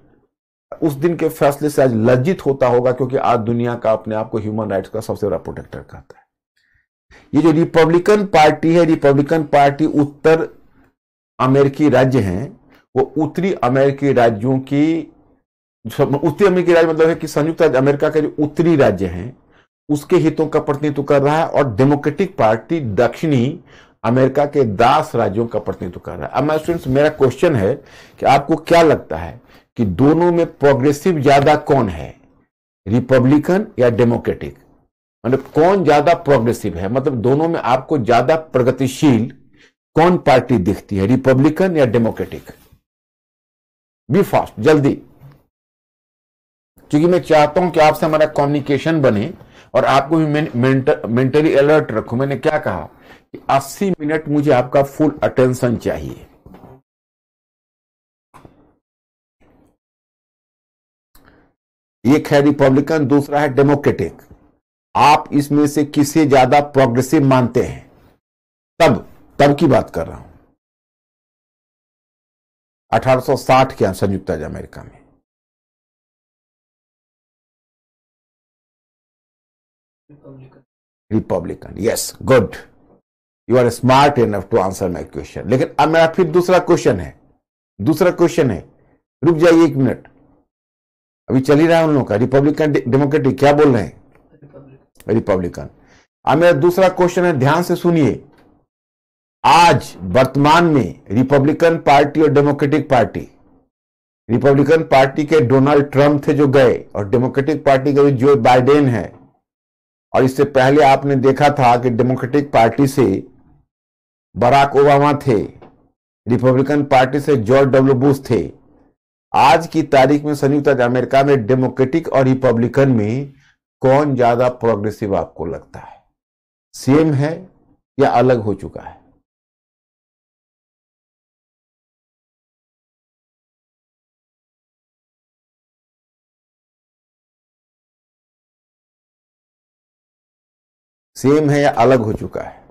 उस दिन के फैसले से आज लज्जित होता होगा क्योंकि आज दुनिया का अपने आप को ह्यूमन राइट्स का सबसे बड़ा प्रोटेक्टर कहता है ये जो रिपब्लिकन पार्टी है रिपब्लिकन पार्टी उत्तर अमेरिकी राज्य हैं वो उत्तरी अमेरिकी राज्यों की उत्तरी अमेरिकी राज्य मतलब है कि संयुक्त राज्य अमेरिका के जो उत्तरी राज्य हैं उसके हितों का प्रतिनिधित्व कर रहा है और डेमोक्रेटिक पार्टी दक्षिणी अमेरिका के दास राज्यों का प्रतिनिधित्व कर रहा है अब मैं स्टूडेंट्स मेरा क्वेश्चन है कि आपको क्या लगता है कि दोनों में प्रोग्रेसिव ज्यादा कौन है रिपब्लिकन या डेमोक्रेटिक मतलब कौन ज्यादा प्रोग्रेसिव है मतलब दोनों में आपको ज्यादा प्रगतिशील कौन पार्टी दिखती है रिपब्लिकन या डेमोक्रेटिक बी फास्ट जल्दी क्योंकि मैं चाहता हूं कि आपसे हमारा कम्युनिकेशन बने और आपको भी मेंटली अलर्ट रखू मैंने क्या कहा कि 80 मिनट मुझे आपका फुल अटेंशन चाहिए एक है रिपब्लिकन दूसरा है डेमोक्रेटिक आप इसमें से किसे ज्यादा प्रोग्रेसिव मानते हैं तब तब की बात कर रहा हूं 1860 के संयुक्त राज्य अमेरिका में Republican yes good you are smart enough to answer my question लेकिन अब मेरा फिर दूसरा क्वेश्चन है दूसरा क्वेश्चन है रुक जाइए एक मिनट अभी चल ही रहा है उन लोगों का रिपब्लिकन डेमोक्रेटिक क्या बोल रहे हैं रिपब्लिकन अब मेरा दूसरा क्वेश्चन है ध्यान से सुनिए आज वर्तमान में रिपब्लिकन पार्टी और डेमोक्रेटिक पार्टी रिपब्लिकन पार्टी के डोनाल्ड ट्रंप थे जो गए और डेमोक्रेटिक पार्टी के जो बाइडेन है और इससे पहले आपने देखा था कि डेमोक्रेटिक पार्टी से बराक ओबामा थे रिपब्लिकन पार्टी से जॉर्ज डब्ल्यू बुश थे आज की तारीख में संयुक्त राज्य अमेरिका में डेमोक्रेटिक और रिपब्लिकन में कौन ज्यादा प्रोग्रेसिव आपको लगता है सेम है या अलग हो चुका है सेम है या अलग हो चुका है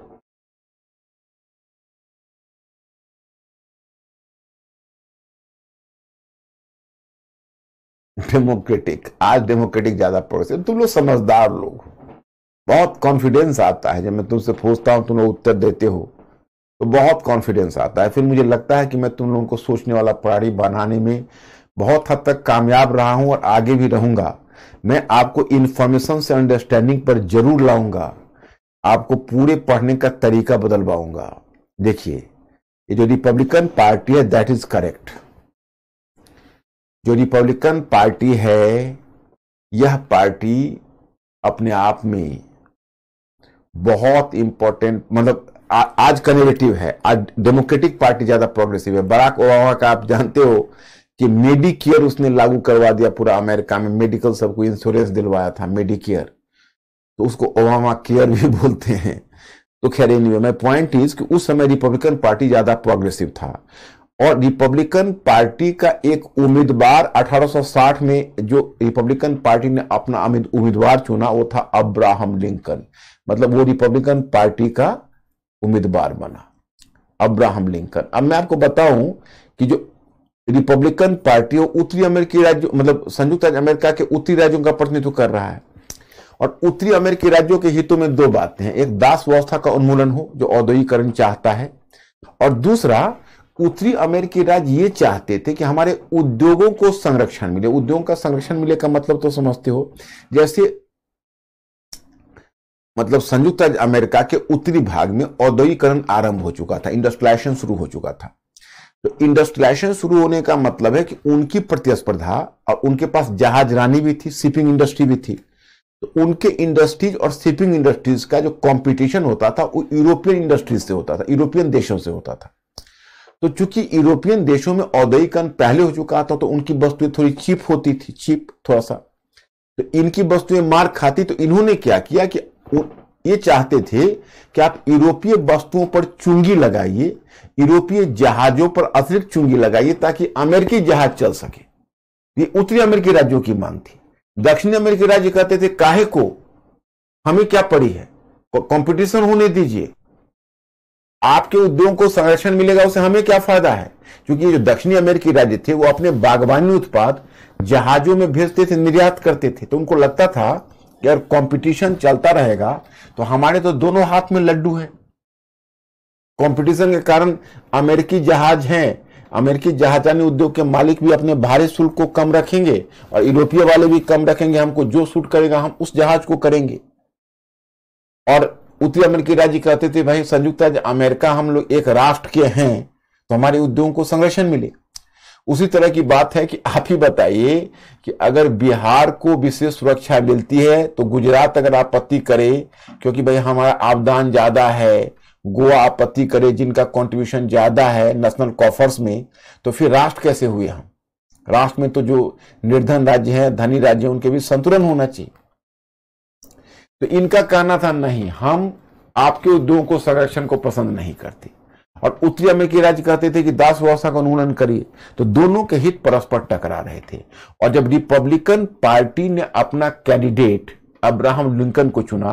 डेमोक्रेटिक आज डेमोक्रेटिक ज्यादा पड़ोसी तुम लोग समझदार लोग बहुत कॉन्फिडेंस आता है जब मैं तुमसे पूछता हूं तुम लोग उत्तर देते हो तो बहुत कॉन्फिडेंस आता है फिर मुझे लगता है कि मैं तुम लोगों को सोचने वाला प्राणी बनाने में बहुत हद तक कामयाब रहा हूं और आगे भी रहूंगा मैं आपको इन्फॉर्मेशन से अंडरस्टैंडिंग पर जरूर लाऊंगा आपको पूरे पढ़ने का तरीका बदलवाऊंगा देखिए ये जो रिपब्लिकन पार्टी है दैट इज करेक्ट जो रिपब्लिकन पार्टी है यह पार्टी अपने आप में बहुत इंपॉर्टेंट मतलब आज कन्जर्वेटिव है आज डेमोक्रेटिक पार्टी ज्यादा प्रोग्रेसिव है बराक ओबामा का आप जानते हो कि मेडिकेयर उसने लागू करवा दिया पूरा अमेरिका में मेडिकल सबको इंश्योरेंस दिलवाया था मेडिकेयर तो उसको ओबामा केयर भी बोलते हैं तो खैर एनीवे मैं पॉइंट इज कि उस समय रिपब्लिकन पार्टी ज्यादा प्रोग्रेसिव था और रिपब्लिकन पार्टी का एक उम्मीदवार 1860 में जो रिपब्लिकन पार्टी ने अपना उम्मीदवार चुना वो था अब्राहम लिंकन मतलब वो रिपब्लिकन पार्टी का उम्मीदवार बना अब्राहम लिंकन अब मैं आपको बताऊं कि जो रिपब्लिकन पार्टी वो उत्तरी अमेरिकी राज्य मतलब संयुक्त राज्य अमेरिका के उत्तरी राज्यों का प्रतिनिधित्व कर रहा है और उत्तरी अमेरिकी राज्यों के हितों में दो बातें हैं एक दास व्यवस्था का उन्मूलन हो जो औद्योगिकरण चाहता है और दूसरा उत्तरी अमेरिकी राज्य ये चाहते थे कि हमारे उद्योगों को संरक्षण मिले उद्योगों का संरक्षण मिले का मतलब तो समझते हो जैसे मतलब संयुक्त राज्य अमेरिका के उत्तरी भाग में औद्योगिकरण आरंभ हो चुका था इंडस्ट्रियलाइजेशन शुरू हो चुका था तो इंडस्ट्रियलाइजेशन शुरू होने का मतलब है कि उनकी प्रतिस्पर्धा और उनके पास जहाज रानी भी थी शिपिंग इंडस्ट्री भी थी तो उनके इंडस्ट्रीज और शिपिंग इंडस्ट्रीज का जो कंपटीशन होता था वो यूरोपियन इंडस्ट्रीज से होता था यूरोपियन देशों से होता था तो चूंकि यूरोपियन देशों में औद्योगिकरण पहले हो चुका था तो उनकी वस्तुएं थोड़ी चीप होती थी चीप थोड़ा सा तो इनकी वस्तुएं मार खाती तो इन्होंने क्या किया कि ये चाहते थे कि आप यूरोपीय वस्तुओं पर चुंगी लगाइए यूरोपीय जहाजों पर अतिरिक्त चुंगी लगाइए ताकि अमेरिकी जहाज चल सके ये उत्तरी अमेरिकी राज्यों की मांग थी दक्षिण अमेरिकी राज्य कहते थे काहे को हमें क्या पड़ी है कंपटीशन होने दीजिए आपके उद्योग को संरक्षण मिलेगा उसे हमें क्या फायदा है क्योंकि जो दक्षिणी अमेरिकी राज्य थे वो अपने बागवानी उत्पाद जहाजों में भेजते थे निर्यात करते थे तो उनको लगता था कि अगर कंपटीशन चलता रहेगा तो हमारे तो दोनों हाथ में लड्डू हैं कंपटीशन के कारण अमेरिकी जहाज हैं अमेरिकी जहाजानी उद्योग के मालिक भी अपने भारी शुल्क को कम रखेंगे और यूरोपीय वाले भी कम रखेंगे हमको जो सूट करेगा हम उस जहाज को करेंगे और उत्तरी अमेरिकी राज्य कहते थे भाई संयुक्त राज्य अमेरिका हम लोग एक राष्ट्र के हैं तो हमारे उद्योगों को संरक्षण मिले उसी तरह की बात है कि आप ही बताइए कि अगर बिहार को विशेष सुरक्षा मिलती है तो गुजरात अगर आपत्ति करे क्योंकि भाई हमारा आवदान ज्यादा है गोवा आपत्ति करे जिनका कंट्रीब्यूशन ज्यादा है नेशनल कॉफर्स में तो फिर राष्ट्र कैसे हुए हम राष्ट्र में तो जो निर्धन राज्य हैं धनी राज्य उनके भी संतुलन होना चाहिए तो इनका कहना था नहीं हम आपके उद्योगों को संरक्षण को पसंद नहीं करते और उत्तरी अमेरिकी राज्य कहते थे कि दास व्यवस्था का उन्मूलन करिए तो दोनों के हित परस्पर टकरा रहे थे और जब रिपब्लिकन पार्टी ने अपना कैंडिडेट अब्राहम लिंकन को चुना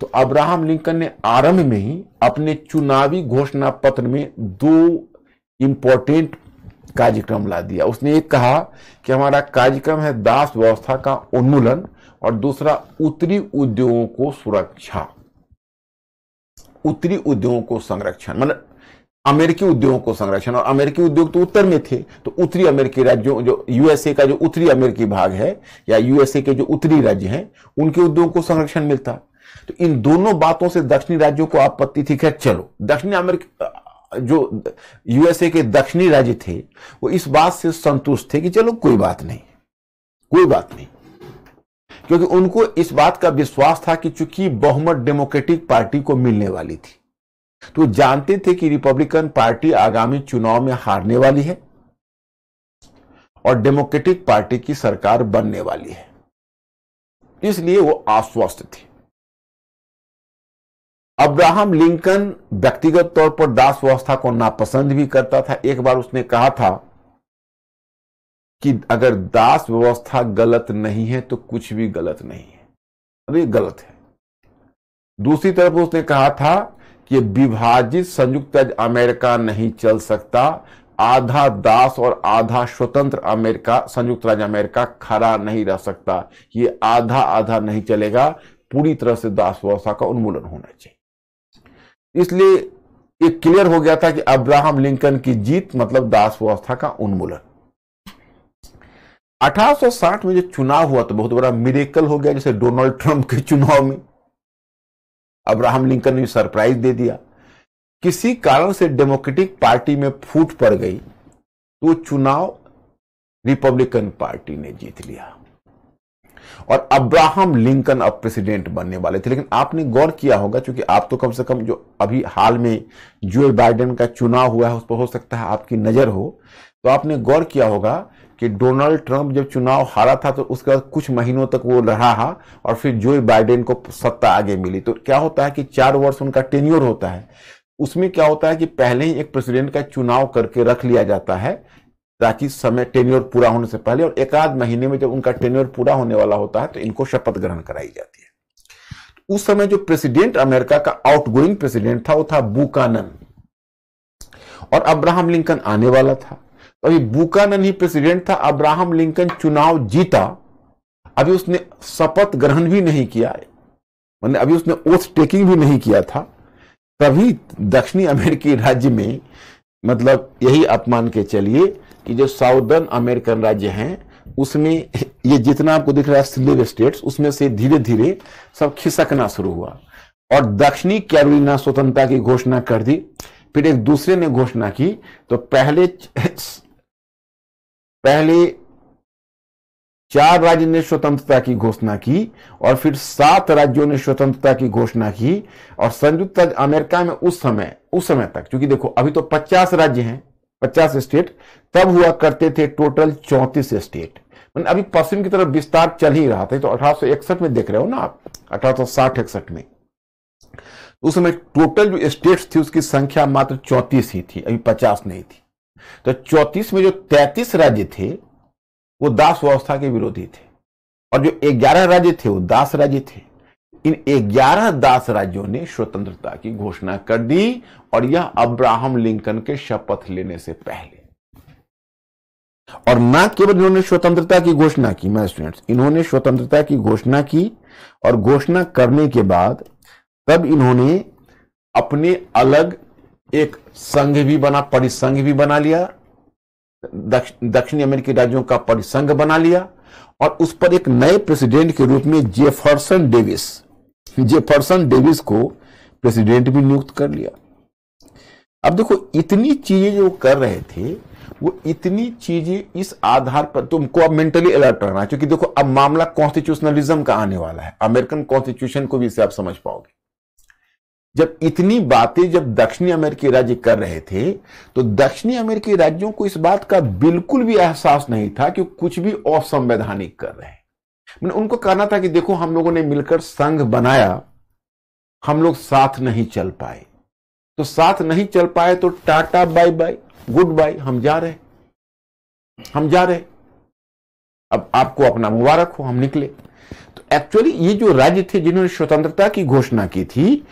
तो अब्राहम लिंकन ने आरंभ में ही अपने चुनावी घोषणा पत्र में दो इंपॉर्टेंट कार्यक्रम ला दिया उसने एक कहा कि हमारा कार्यक्रम है दास व्यवस्था का उन्मूलन और दूसरा उत्तरी उद्योगों को सुरक्षा उत्तरी उद्योगों को संरक्षण मतलब अमेरिकी उद्योगों को संरक्षण और अमेरिकी उद्योग तो उत्तर में थे तो उत्तरी अमेरिकी राज्यों जो यूएसए का जो उत्तरी अमेरिकी भाग है या यूएसए के जो उत्तरी राज्य हैं उनके उद्योगों को संरक्षण मिलता तो इन दोनों बातों से दक्षिणी राज्यों को आपत्ति थी क्या चलो दक्षिणी अमेरिका जो यूएसए के दक्षिणी राज्य थे वो इस बात से संतुष्ट थे कि चलो कोई बात नहीं कोई बात नहीं क्योंकि उनको इस बात का विश्वास था कि चूंकि बहुमत डेमोक्रेटिक पार्टी को मिलने वाली थी तो जानते थे कि रिपब्लिकन पार्टी आगामी चुनाव में हारने वाली है और डेमोक्रेटिक पार्टी की सरकार बनने वाली है इसलिए वो आश्वस्त थे अब्राहम लिंकन व्यक्तिगत तौर पर दास व्यवस्था को नापसंद भी करता था एक बार उसने कहा था कि अगर दास व्यवस्था गलत नहीं है तो कुछ भी गलत नहीं है अब ये गलत है दूसरी तरफ उसने कहा था कि विभाजित संयुक्त राज्य अमेरिका नहीं चल सकता आधा दास और आधा स्वतंत्र अमेरिका संयुक्त राज्य अमेरिका खड़ा नहीं रह सकता ये आधा आधा नहीं चलेगा पूरी तरह से दास व्यवस्था का उन्मूलन होना चाहिए इसलिए ये क्लियर हो गया था कि अब्राहम लिंकन की जीत मतलब दास व्यवस्था का उन्मूलन 1860 में जो चुनाव हुआ तो बहुत बड़ा मिरेकल हो गया जैसे डोनाल्ड ट्रंप के चुनाव में अब्राहम लिंकन ने सरप्राइज दे दिया किसी कारण से डेमोक्रेटिक पार्टी में फूट पड़ गई तो चुनाव रिपब्लिकन पार्टी ने जीत लिया और अब्राहम लिंकन अब प्रेसिडेंट बनने वाले थे लेकिन आपने गौर किया होगा क्योंकि आप तो कम से कम जो अभी हाल में जो बाइडेन का चुनाव हुआ है उस पर हो सकता है आपकी नजर हो तो आपने गौर किया होगा कि डोनाल्ड ट्रंप जब चुनाव हारा था तो उसके बाद कुछ महीनों तक वो है और फिर जो बाइडेन को सत्ता आगे मिली तो क्या होता है कि चार वर्ष उनका टेन्योर होता है उसमें क्या होता है कि पहले ही एक प्रेसिडेंट का चुनाव करके रख लिया जाता है ताकि समय टेन्योर पूरा होने से पहले और एक आध महीने में जब उनका टेन्योर पूरा होने वाला होता है तो इनको शपथ ग्रहण कराई जाती है उस समय जो प्रेसिडेंट अमेरिका का आउटगोइंग प्रेसिडेंट था वो था बुकानन और अब्राहम लिंकन आने वाला था अभी बुकानन ही प्रेसिडेंट था अब्राहम लिंकन चुनाव जीता अभी उसने शपथ ग्रहण भी नहीं किया मैंने अभी उसने ओथ टेकिंग भी नहीं किया था तभी दक्षिणी अमेरिकी राज्य में मतलब यही अपमान के चलिए कि जो साउदर्न अमेरिकन राज्य हैं उसमें ये जितना आपको दिख रहा है स्लेव स्टेट्स उसमें से धीरे धीरे सब खिसकना शुरू हुआ और दक्षिणी कैरोलिना स्वतंत्रता की घोषणा कर दी फिर एक दूसरे ने घोषणा की तो पहले पहले चार राज्य ने स्वतंत्रता की घोषणा की और फिर सात राज्यों ने स्वतंत्रता की घोषणा की और संयुक्त राज्य अमेरिका में उस समय उस समय तक क्योंकि देखो अभी तो 50 राज्य हैं 50 स्टेट तब हुआ करते थे टोटल 34 स्टेट मैंने मतलब अभी पश्चिम की तरफ विस्तार चल ही रहा था तो अठारह में देख रहे हो ना आप अठारह सौ में उस समय टोटल जो स्टेट्स थी उसकी संख्या मात्र चौंतीस ही थी अभी पचास नहीं थी तो चौतीस में जो तैतीस राज्य थे वो दास व्यवस्था के विरोधी थे और जो ग्यारह राज्य थे वो दास राज्य थे इन ग्यारह दास राज्यों ने स्वतंत्रता की घोषणा कर दी और यह अब्राहम लिंकन के शपथ लेने से पहले और न केवल इन्होंने स्वतंत्रता की घोषणा की मैं स्टूडेंट्स इन्होंने स्वतंत्रता की घोषणा की और घोषणा करने के बाद तब इन्होंने अपने अलग एक संघ भी बना परिसंघ भी बना लिया दक्षिणी अमेरिकी राज्यों का परिसंघ बना लिया और उस पर एक नए प्रेसिडेंट के रूप में जेफरसन डेविस जेफरसन डेविस को प्रेसिडेंट भी नियुक्त कर लिया अब देखो इतनी चीजें जो कर रहे थे वो इतनी चीजें इस आधार पर तुमको तो अब मेंटली अलर्ट रहना क्योंकि देखो अब मामला कॉन्स्टिट्यूशनलिज्म का आने वाला है अमेरिकन कॉन्स्टिट्यूशन को भी इसे आप समझ पाओगे जब इतनी बातें जब दक्षिणी अमेरिकी राज्य कर रहे थे तो दक्षिणी अमेरिकी राज्यों को इस बात का बिल्कुल भी एहसास नहीं था कि कुछ भी असंवैधानिक कर रहे हैं उनको कहना था कि देखो हम लोगों ने मिलकर संघ बनाया हम लोग साथ नहीं चल पाए तो साथ नहीं चल पाए तो ta-ta bye bye goodbye हम जा रहे हम जा रहे अब आपको अपना मुबारक हो हम निकले तो एक्चुअली ये जो राज्य थे जिन्होंने स्वतंत्रता की घोषणा की थी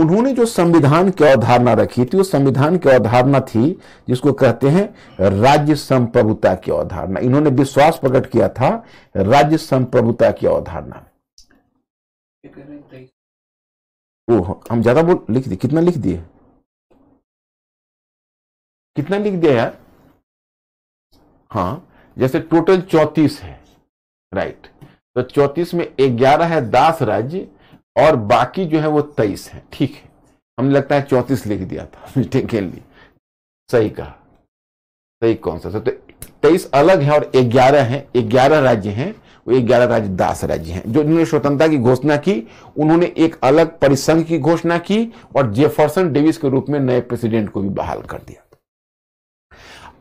उन्होंने जो संविधान की अवधारणा रखी थी वो संविधान की अवधारणा थी जिसको कहते हैं राज्य संप्रभुता की अवधारणा इन्होंने विश्वास प्रकट किया था राज्य संप्रभुता की अवधारणा में हम ज्यादा बोल लिख दिए कितना लिख दिए कितना लिख दिया यार हाँ जैसे टोटल चौतीस है राइट तो चौतीस में ग्यारह है दास राज्य और बाकी जो है वो तेईस है ठीक है हमने लगता है चौंतीस लिख दिया था के लिए सही कहा सही कौन सा तो तेईस अलग है और ग्यारह है ग्यारह राज्य हैं वो ग्यारह राज्य दास राज्य हैं जो जिन्होंने स्वतंत्रता की घोषणा की उन्होंने एक अलग परिसंघ की घोषणा की और जेफरसन डेविस के रूप में नए प्रेसिडेंट को भी बहाल कर दिया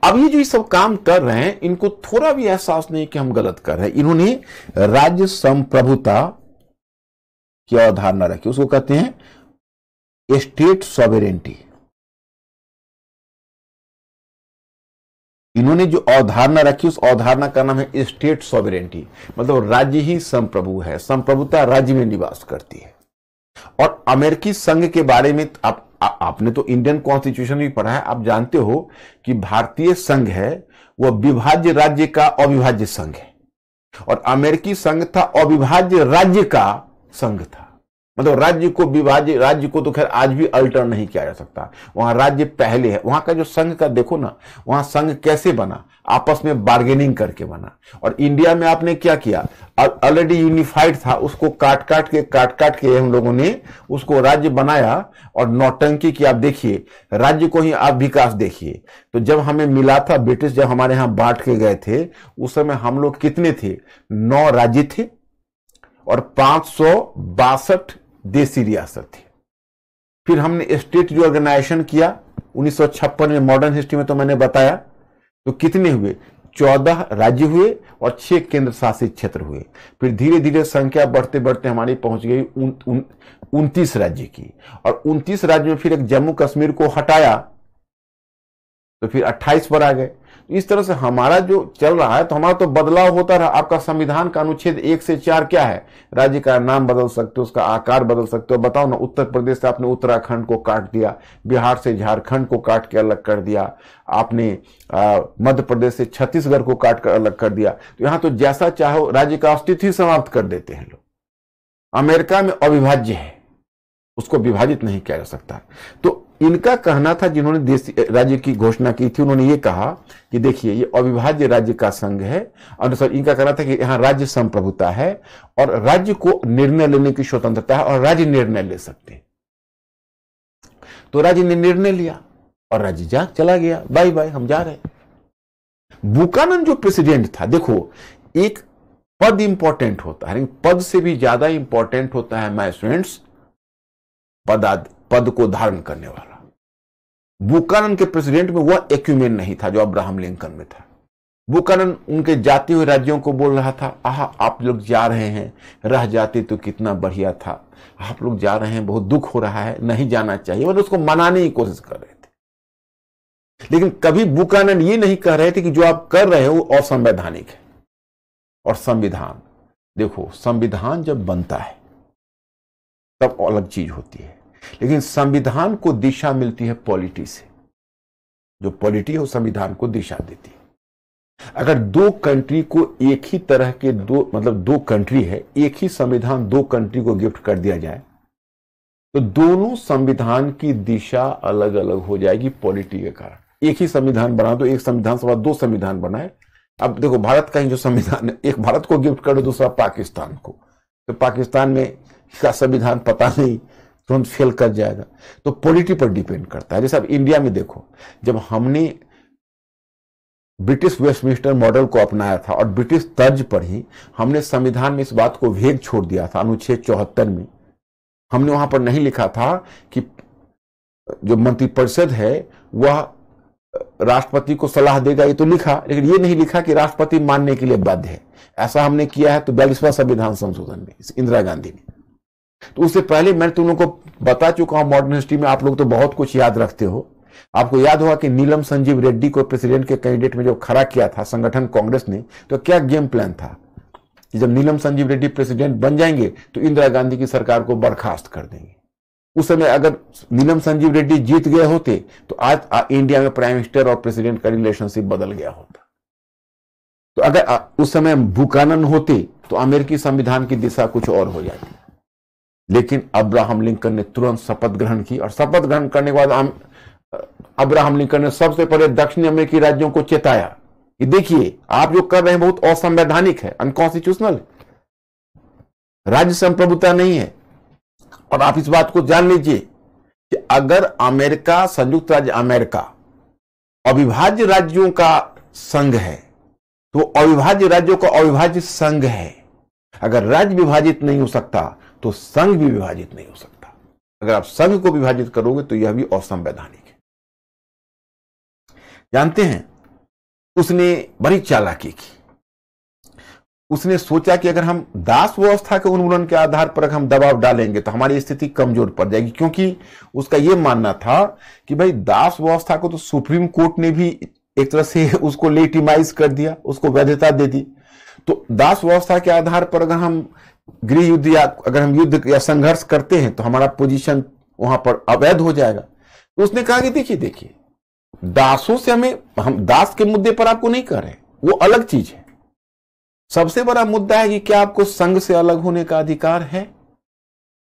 अब ये जो ये सब काम कर रहे हैं इनको थोड़ा भी एहसास नहीं कि हम गलत कर रहे हैं इन्होंने राज्य संप्रभुता की अवधारणा रखी उसको कहते हैं स्टेट सॉवेरेंटी इन्होंने जो अवधारणा रखी उस अवधारणा का नाम है स्टेट सॉवेरेंटी मतलब राज्य ही संप्रभु है संप्रभुता राज्य में निवास करती है और अमेरिकी संघ के बारे में तो आप आ, आपने तो इंडियन कॉन्स्टिट्यूशन भी पढ़ा है आप जानते हो कि भारतीय संघ है वह विभाज्य राज्य का अविभाज्य संघ है और अमेरिकी संघ था अविभाज्य राज्य का संघ था मतलब राज्य को विभाज्य राज्य को तो खैर आज भी अल्टर नहीं किया जा सकता वहां राज्य पहले है वहां का जो संघ का देखो ना वहां संघ कैसे बना आपस में बार्गेनिंग करके बना और इंडिया में आपने क्या किया ऑलरेडी यूनिफाइड था उसको काट काट के काट काट के हम लोगों ने उसको राज्य बनाया और नौटंकी की आप देखिए राज्य को ही आप विकास देखिए तो जब हमें मिला था ब्रिटिश जब हमारे यहाँ बांट के गए थे उस समय हम लोग कितने थे नौ राज्य थे और पांच देसी रियासत थी फिर हमने स्टेट रिओर्गेनाइजेशन किया उन्नीस में मॉडर्न हिस्ट्री में तो मैंने बताया तो कितने हुए चौदह राज्य हुए और छह केंद्र शासित क्षेत्र हुए फिर धीरे धीरे संख्या बढ़ते बढ़ते हमारी पहुंच गई उनतीस उन, राज्य की और उनतीस राज्य में फिर एक जम्मू कश्मीर को हटाया तो फिर 28 पर आ गए इस तरह से हमारा जो चल रहा है तो हमारा तो बदलाव होता रहा आपका संविधान का अनुच्छेद एक से चार क्या है राज्य का नाम बदल सकते हो उसका आकार बदल सकते हो बताओ ना उत्तर प्रदेश से आपने उत्तराखंड को काट दिया बिहार से झारखंड को काट के अलग कर दिया आपने मध्य प्रदेश से छत्तीसगढ़ को काट कर अलग कर दिया तो यहां तो जैसा चाहो राज्य का अस्तित्व ही समाप्त कर देते हैं लोग अमेरिका में अविभाज्य है उसको विभाजित नहीं किया जा सकता तो इनका कहना था जिन्होंने देश राज्य की घोषणा की थी उन्होंने ये कहा कि देखिए ये अविभाज्य राज्य का संघ है और इनका कहना था कि यहां राज्य संप्रभुता है और राज्य को निर्णय लेने की स्वतंत्रता है और राज्य निर्णय ले सकते तो राज्य ने निर्णय लिया और राज्य जा चला गया बाय बाय हम जा रहे बुकानन जो प्रेसिडेंट था देखो एक पद इंपॉर्टेंट होता है पद से भी ज्यादा इंपॉर्टेंट होता है माई स्टूडेंट्स पदाद पद को धारण करने वाला बुकानन के प्रेसिडेंट में वह एक्यूमेन नहीं था जो अब्राहम लिंकन में था बुकानन उनके जाते हुए राज्यों को बोल रहा था आह आप लोग जा रहे हैं रह जाते तो कितना बढ़िया था आप लोग जा रहे हैं बहुत दुख हो रहा है नहीं जाना चाहिए मतलब उसको मनाने की कोशिश कर रहे थे लेकिन कभी बुकानन ये नहीं कह रहे थे कि जो आप कर रहे हो वो असंवैधानिक है और संविधान देखो संविधान जब बनता है तब अलग चीज होती है लेकिन संविधान को दिशा मिलती है पॉलिटी से जो पॉलिटी है वो संविधान को दिशा देती है अगर दो कंट्री को एक ही तरह के दो मतलब दो कंट्री है एक ही संविधान दो कंट्री को गिफ्ट कर दिया जाए तो दोनों संविधान की दिशा अलग अलग हो जाएगी पॉलिटी के कारण एक ही संविधान बना दो तो एक संविधान सभा दो संविधान बनाए अब देखो भारत का ही जो संविधान है एक भारत को गिफ्ट कर दो दूसरा पाकिस्तान को तो पाकिस्तान में इसका संविधान पता नहीं तुरंत फेल कर जाएगा तो पॉलिटी पर डिपेंड करता है जैसे आप इंडिया में देखो जब हमने ब्रिटिश वेस्टमिनिस्टर मॉडल को अपनाया था और ब्रिटिश तर्ज पर ही हमने संविधान में इस बात को वेग छोड़ दिया था अनुच्छेद चौहत्तर में हमने वहां पर नहीं लिखा था कि जो मंत्रिपरिषद है वह राष्ट्रपति को सलाह देगा ये तो लिखा लेकिन ये नहीं लिखा कि राष्ट्रपति मानने के लिए बाध्य है ऐसा हमने किया है तो बयालीसवां संविधान संशोधन में इंदिरा गांधी ने तो उससे पहले मैं तुम लोग को बता चुका हूं मॉडर्न हिस्ट्री में आप लोग तो बहुत कुछ याद रखते हो आपको याद होगा कि नीलम संजीव रेड्डी को प्रेसिडेंट के कैंडिडेट में जो खड़ा किया था संगठन कांग्रेस ने तो क्या गेम प्लान था जब नीलम संजीव रेड्डी प्रेसिडेंट बन जाएंगे तो इंदिरा गांधी की सरकार को बर्खास्त कर देंगे उस समय अगर नीलम संजीव रेड्डी जीत गए होते तो आज आ, इंडिया में प्राइम मिनिस्टर और प्रेसिडेंट का रिलेशनशिप बदल गया होता तो अगर आ, उस समय भूकानन होते तो अमेरिकी संविधान की दिशा कुछ और हो जाती लेकिन अब्राहम लिंकन ने तुरंत शपथ ग्रहण की और शपथ ग्रहण करने के बाद अब्राहम लिंकन ने सबसे पहले दक्षिण अमेरिकी राज्यों को चेताया कि देखिए आप जो कर रहे हैं बहुत असंवैधानिक है अनकॉन्स्टिट्यूशनल राज्य संप्रभुता नहीं है और आप इस बात को जान लीजिए कि अगर अमेरिका संयुक्त राज्य अमेरिका अविभाज्य राज्यों का संघ है तो अविभाज्य राज्यों का अविभाज्य संघ है अगर राज्य विभाजित नहीं हो सकता तो संघ भी विभाजित नहीं हो सकता अगर आप संघ को विभाजित करोगे तो यह भी असंवैधानिक है जानते हैं उसने बड़ी चालाकी की उसने सोचा कि अगर हम दास व्यवस्था के उन्मूलन के आधार पर अगर हम दबाव डालेंगे तो हमारी स्थिति कमजोर पड़ जाएगी क्योंकि उसका यह मानना था कि भाई दास व्यवस्था को तो सुप्रीम कोर्ट ने भी एक तरह से उसको लेटिमाइज कर दिया उसको वैधता दे दी तो दास व्यवस्था के आधार पर अगर हम गृह युद्ध या अगर हम युद्ध या संघर्ष करते हैं तो हमारा पोजीशन वहां पर अवैध हो जाएगा तो उसने कहा कि देखिए देखिए दासों से हमें हम दास के मुद्दे पर आपको नहीं कर रहे वो अलग चीज है सबसे बड़ा मुद्दा है कि क्या आपको संघ से अलग होने का अधिकार है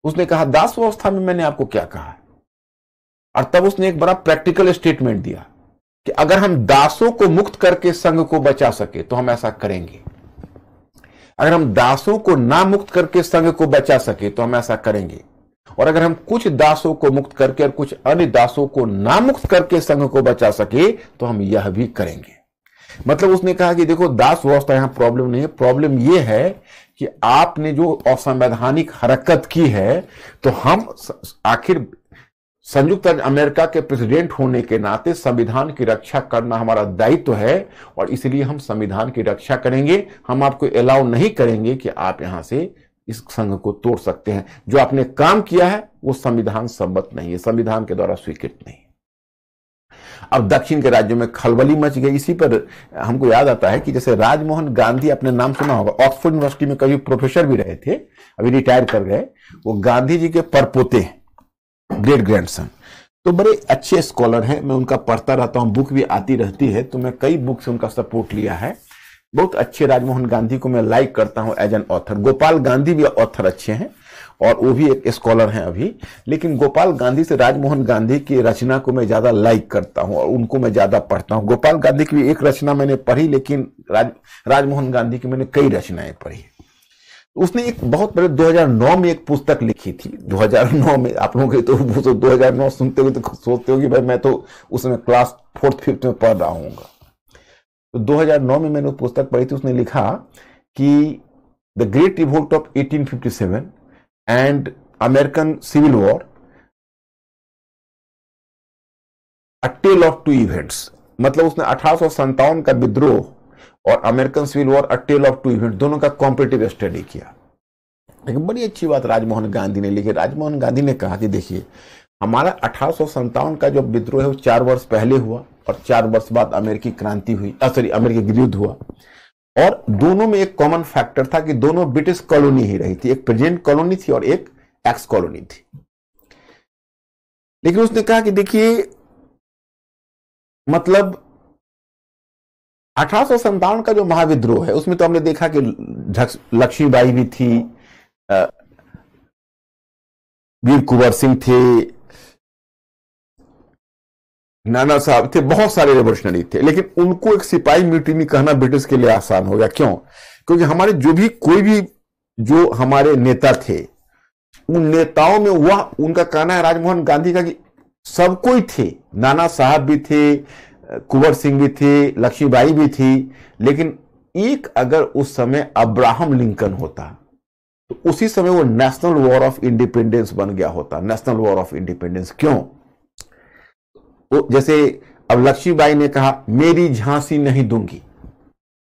उसने कहा दास व्यवस्था में मैंने आपको क्या कहा और तब उसने एक बड़ा प्रैक्टिकल स्टेटमेंट दिया कि अगर हम दासों को मुक्त करके संघ को बचा सके तो हम ऐसा करेंगे अगर हम दासों को ना मुक्त करके संघ को बचा सके तो हम ऐसा करेंगे और अगर हम कुछ दासों को मुक्त करके और कुछ अन्य दासों को ना मुक्त करके संघ को बचा सके तो हम यह भी करेंगे मतलब उसने कहा कि देखो दास व्यवस्था यहां प्रॉब्लम नहीं है प्रॉब्लम यह है कि आपने जो असंवैधानिक हरकत की है तो हम आखिर संयुक्त राज्य अमेरिका के प्रेसिडेंट होने के नाते संविधान की रक्षा करना हमारा दायित्व तो है और इसलिए हम संविधान की रक्षा करेंगे हम आपको अलाउ नहीं करेंगे कि आप यहां से इस संघ को तोड़ सकते हैं जो आपने काम किया है वो संविधान सम्मत नहीं है संविधान के द्वारा स्वीकृत नहीं अब दक्षिण के राज्यों में खलबली मच गई इसी पर हमको याद आता है कि जैसे राजमोहन गांधी अपने नाम सुना होगा ऑक्सफोर्ड यूनिवर्सिटी में कभी प्रोफेसर भी रहे थे अभी रिटायर कर गए वो गांधी जी के परपोते हैं ग्रेट सन तो बड़े अच्छे स्कॉलर हैं मैं उनका पढ़ता रहता हूँ बुक भी आती रहती है तो मैं कई बुक से उनका सपोर्ट लिया है बहुत अच्छे राजमोहन गांधी को मैं लाइक करता हूँ as an author Gopal Gandhi भी ऑथर अच्छे हैं और वो भी एक स्कॉलर हैं अभी लेकिन गोपाल गांधी से राजमोहन गांधी की रचना को मैं ज़्यादा लाइक करता हूँ और उनको मैं ज़्यादा पढ़ता हूँ गोपाल गांधी की भी एक रचना मैंने पढ़ी लेकिन राज राजमोहन गांधी की मैंने कई रचनाएं पढ़ी उसने एक बहुत पहले 2009 में एक पुस्तक लिखी थी 2009 में आप लोगों के तो वो तो 2009 सुनते हुए तो सोचते हो कि भाई मैं तो उस समय क्लास फोर्थ फिफ्थ में पढ़ रहा हूँ तो 2009 में मैंने वो पुस्तक पढ़ी थी उसने लिखा कि the great revolt of 1857 and American civil war a tale of two events मतलब उसने अठारह का विद्रोह और American civil war a tale of two event दोनों का कॉम्पिटेटिव स्टडी किया एक बड़ी अच्छी बात राजमोहन गांधी ने लिखी राजमोहन गांधी ने कहा कि देखिए हमारा अठारह का जो विद्रोह है वो चार वर्ष पहले हुआ और चार वर्ष बाद अमेरिकी क्रांति हुई सॉरी अमेरिकी युद्ध हुआ और दोनों में एक कॉमन फैक्टर था कि दोनों ब्रिटिश कॉलोनी ही रही थी एक प्रेजेंट कॉलोनी थी और एक एक्स कॉलोनी थी लेकिन उसने कहा कि देखिए मतलब अठारह का जो महाविद्रोह है उसमें तो हमने देखा कि लक्ष्मीबाई भी थी वीर कुंवर सिंह थे नाना साहब थे बहुत सारे रेवोल्यूशनरी थे लेकिन उनको एक सिपाही म्यूटिनी कहना ब्रिटिश के लिए आसान हो गया क्यों क्योंकि हमारे जो भी कोई भी जो हमारे नेता थे उन नेताओं में वह उनका कहना है राजमोहन गांधी का कि सब कोई थे नाना साहब भी थे कुंवर सिंह भी थे लक्ष्मीबाई भी थी लेकिन एक अगर उस समय अब्राहम लिंकन होता तो उसी समय वो नेशनल वॉर ऑफ इंडिपेंडेंस बन गया होता नेशनल वॉर ऑफ इंडिपेंडेंस क्यों वो तो जैसे अब लक्ष्मीबाई ने कहा मेरी झांसी नहीं दूंगी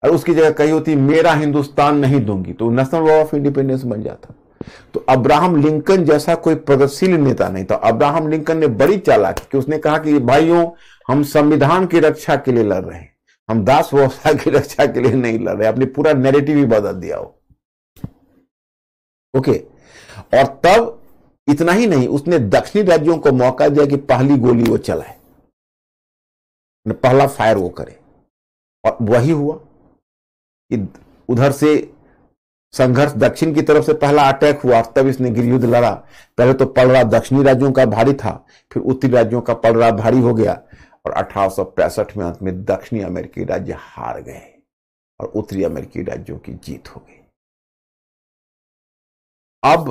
और उसकी जगह कही होती मेरा हिंदुस्तान नहीं दूंगी तो नेशनल वॉर ऑफ इंडिपेंडेंस बन जाता तो अब्राहम लिंकन जैसा कोई प्रगतिशील नेता नहीं था अब्राहम लिंकन ने बड़ी चालाकी की उसने कहा कि भाइयों हम संविधान की रक्षा के लिए लड़ रहे हैं हम दास व्यवस्था की रक्षा के लिए नहीं लड़ रहे अपने पूरा नेरेटिव ही बदल दिया हो ओके और तब इतना ही नहीं उसने दक्षिणी राज्यों को मौका दिया कि पहली गोली वो चलाए पहला फायर वो करे और वही हुआ कि उधर से संघर्ष दक्षिण की तरफ से पहला अटैक हुआ तब इसने युद्ध लड़ा पहले तो पलड़ा दक्षिणी राज्यों का भारी था फिर उत्तरी राज्यों का पलड़ा भारी हो गया और अठारह में अंत में दक्षिणी अमेरिकी राज्य हार गए और उत्तरी अमेरिकी राज्यों की जीत हो गई अब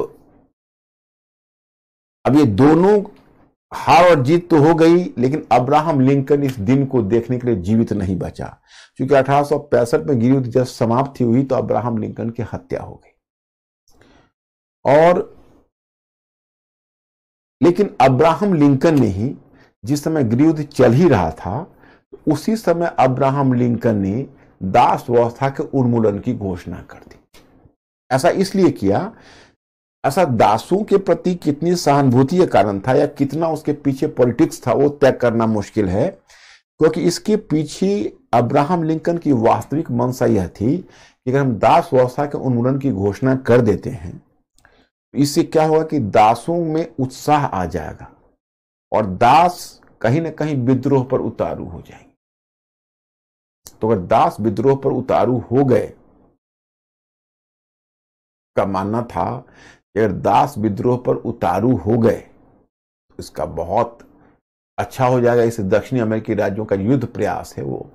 अब ये दोनों हार और जीत तो हो गई लेकिन अब्राहम लिंकन इस दिन को देखने के लिए जीवित नहीं बचा क्योंकि अठारह में गिरी युद्ध जब समाप्ति हुई तो अब्राहम लिंकन की हत्या हो गई और लेकिन अब्राहम लिंकन ने ही जिस समय गृहयुद्ध चल ही रहा था तो उसी समय अब्राहम लिंकन ने दास व्यवस्था के उन्मूलन की घोषणा कर दी ऐसा इसलिए किया ऐसा दासों के प्रति कितनी सहानुभूति का कारण था या कितना उसके पीछे पॉलिटिक्स था वो तय करना मुश्किल है क्योंकि इसके पीछे अब्राहम लिंकन की वास्तविक मंशा यह थी कि अगर हम दास व्यवस्था के उन्मूलन की घोषणा कर देते हैं तो इससे क्या होगा कि दासों में उत्साह आ जाएगा और दास कहीं ना कहीं विद्रोह पर उतारू हो जाएंगे तो अगर दास विद्रोह पर उतारू हो गए का मानना था अगर दास विद्रोह पर उतारू हो गए तो इसका बहुत अच्छा हो जाएगा इस दक्षिणी अमेरिकी राज्यों का युद्ध प्रयास है वो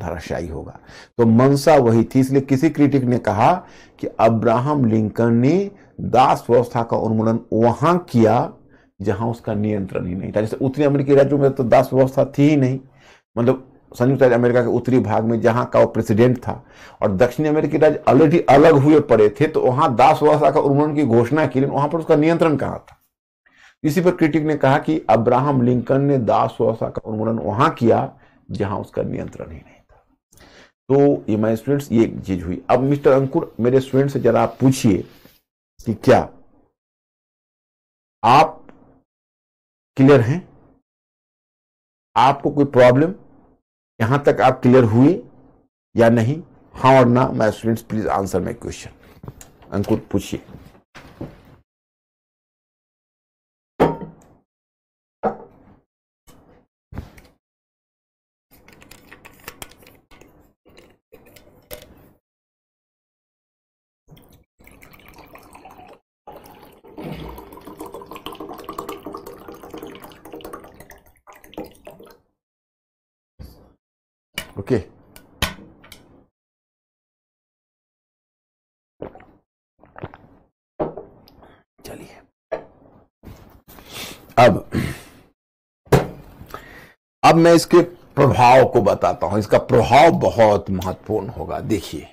धराशायी होगा तो मनसा वही थी इसलिए किसी क्रिटिक ने कहा कि अब्राहम लिंकन ने दास व्यवस्था का उन्मूलन वहां किया जहां उसका नियंत्रण ही नहीं था जैसे उत्तरी अमेरिकी राज्यों में तो दास व्यवस्था थी ही नहीं मतलब संयुक्त राज्य अमेरिका के उत्तरी भाग में जहाँ का वो प्रेसिडेंट था और दक्षिणी अमेरिकी राज्य ऑलरेडी अलग हुए पड़े थे तो वहाँ दास व्यवस्था का उन्मूलन की घोषणा की लेकिन वहाँ पर उसका नियंत्रण कहाँ था इसी पर क्रिटिक ने कहा कि अब्राहम लिंकन ने दास व्यवस्था का उन्मूलन वहाँ किया जहाँ उसका नियंत्रण ही नहीं था तो ये मैं स्टूडेंट्स ये चीज हुई अब मिस्टर अंकुर मेरे स्टूडेंट से जरा पूछिए कि क्या आप क्लियर हैं आपको कोई प्रॉब्लम यहां तक आप क्लियर हुए या नहीं हाँ और ना my students please answer my question Ankur पूछिए अब मैं इसके प्रभाव को बताता हूं इसका प्रभाव बहुत महत्वपूर्ण होगा देखिए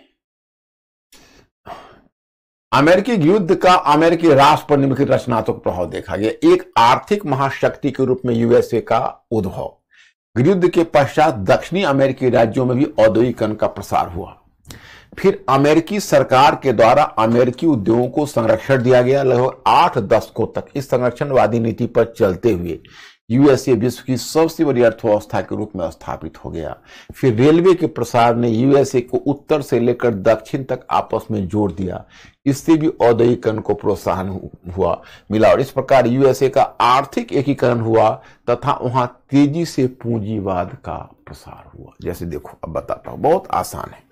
अमेरिकी युद्ध का अमेरिकी राष्ट्र पर निम्नलिखित रचनात्मक प्रभाव देखा गया एक आर्थिक महाशक्ति के रूप में यूएसए का उद्भव युद्ध के पश्चात दक्षिणी अमेरिकी राज्यों में भी औद्योगिकरण का प्रसार हुआ फिर अमेरिकी सरकार के द्वारा अमेरिकी उद्योगों को संरक्षण दिया गया लगभग आठ दशकों तक इस संरक्षणवादी नीति पर चलते हुए यूएसए विश्व की सबसे बड़ी अर्थव्यवस्था के रूप में स्थापित हो गया फिर रेलवे के प्रसार ने यूएसए को उत्तर से लेकर दक्षिण तक आपस में जोड़ दिया इससे भी औद्योगिकरण को प्रोत्साहन हुआ मिला और इस प्रकार यूएसए का आर्थिक एकीकरण हुआ तथा वहां तेजी से पूंजीवाद का प्रसार हुआ जैसे देखो अब बताता हूं बहुत आसान है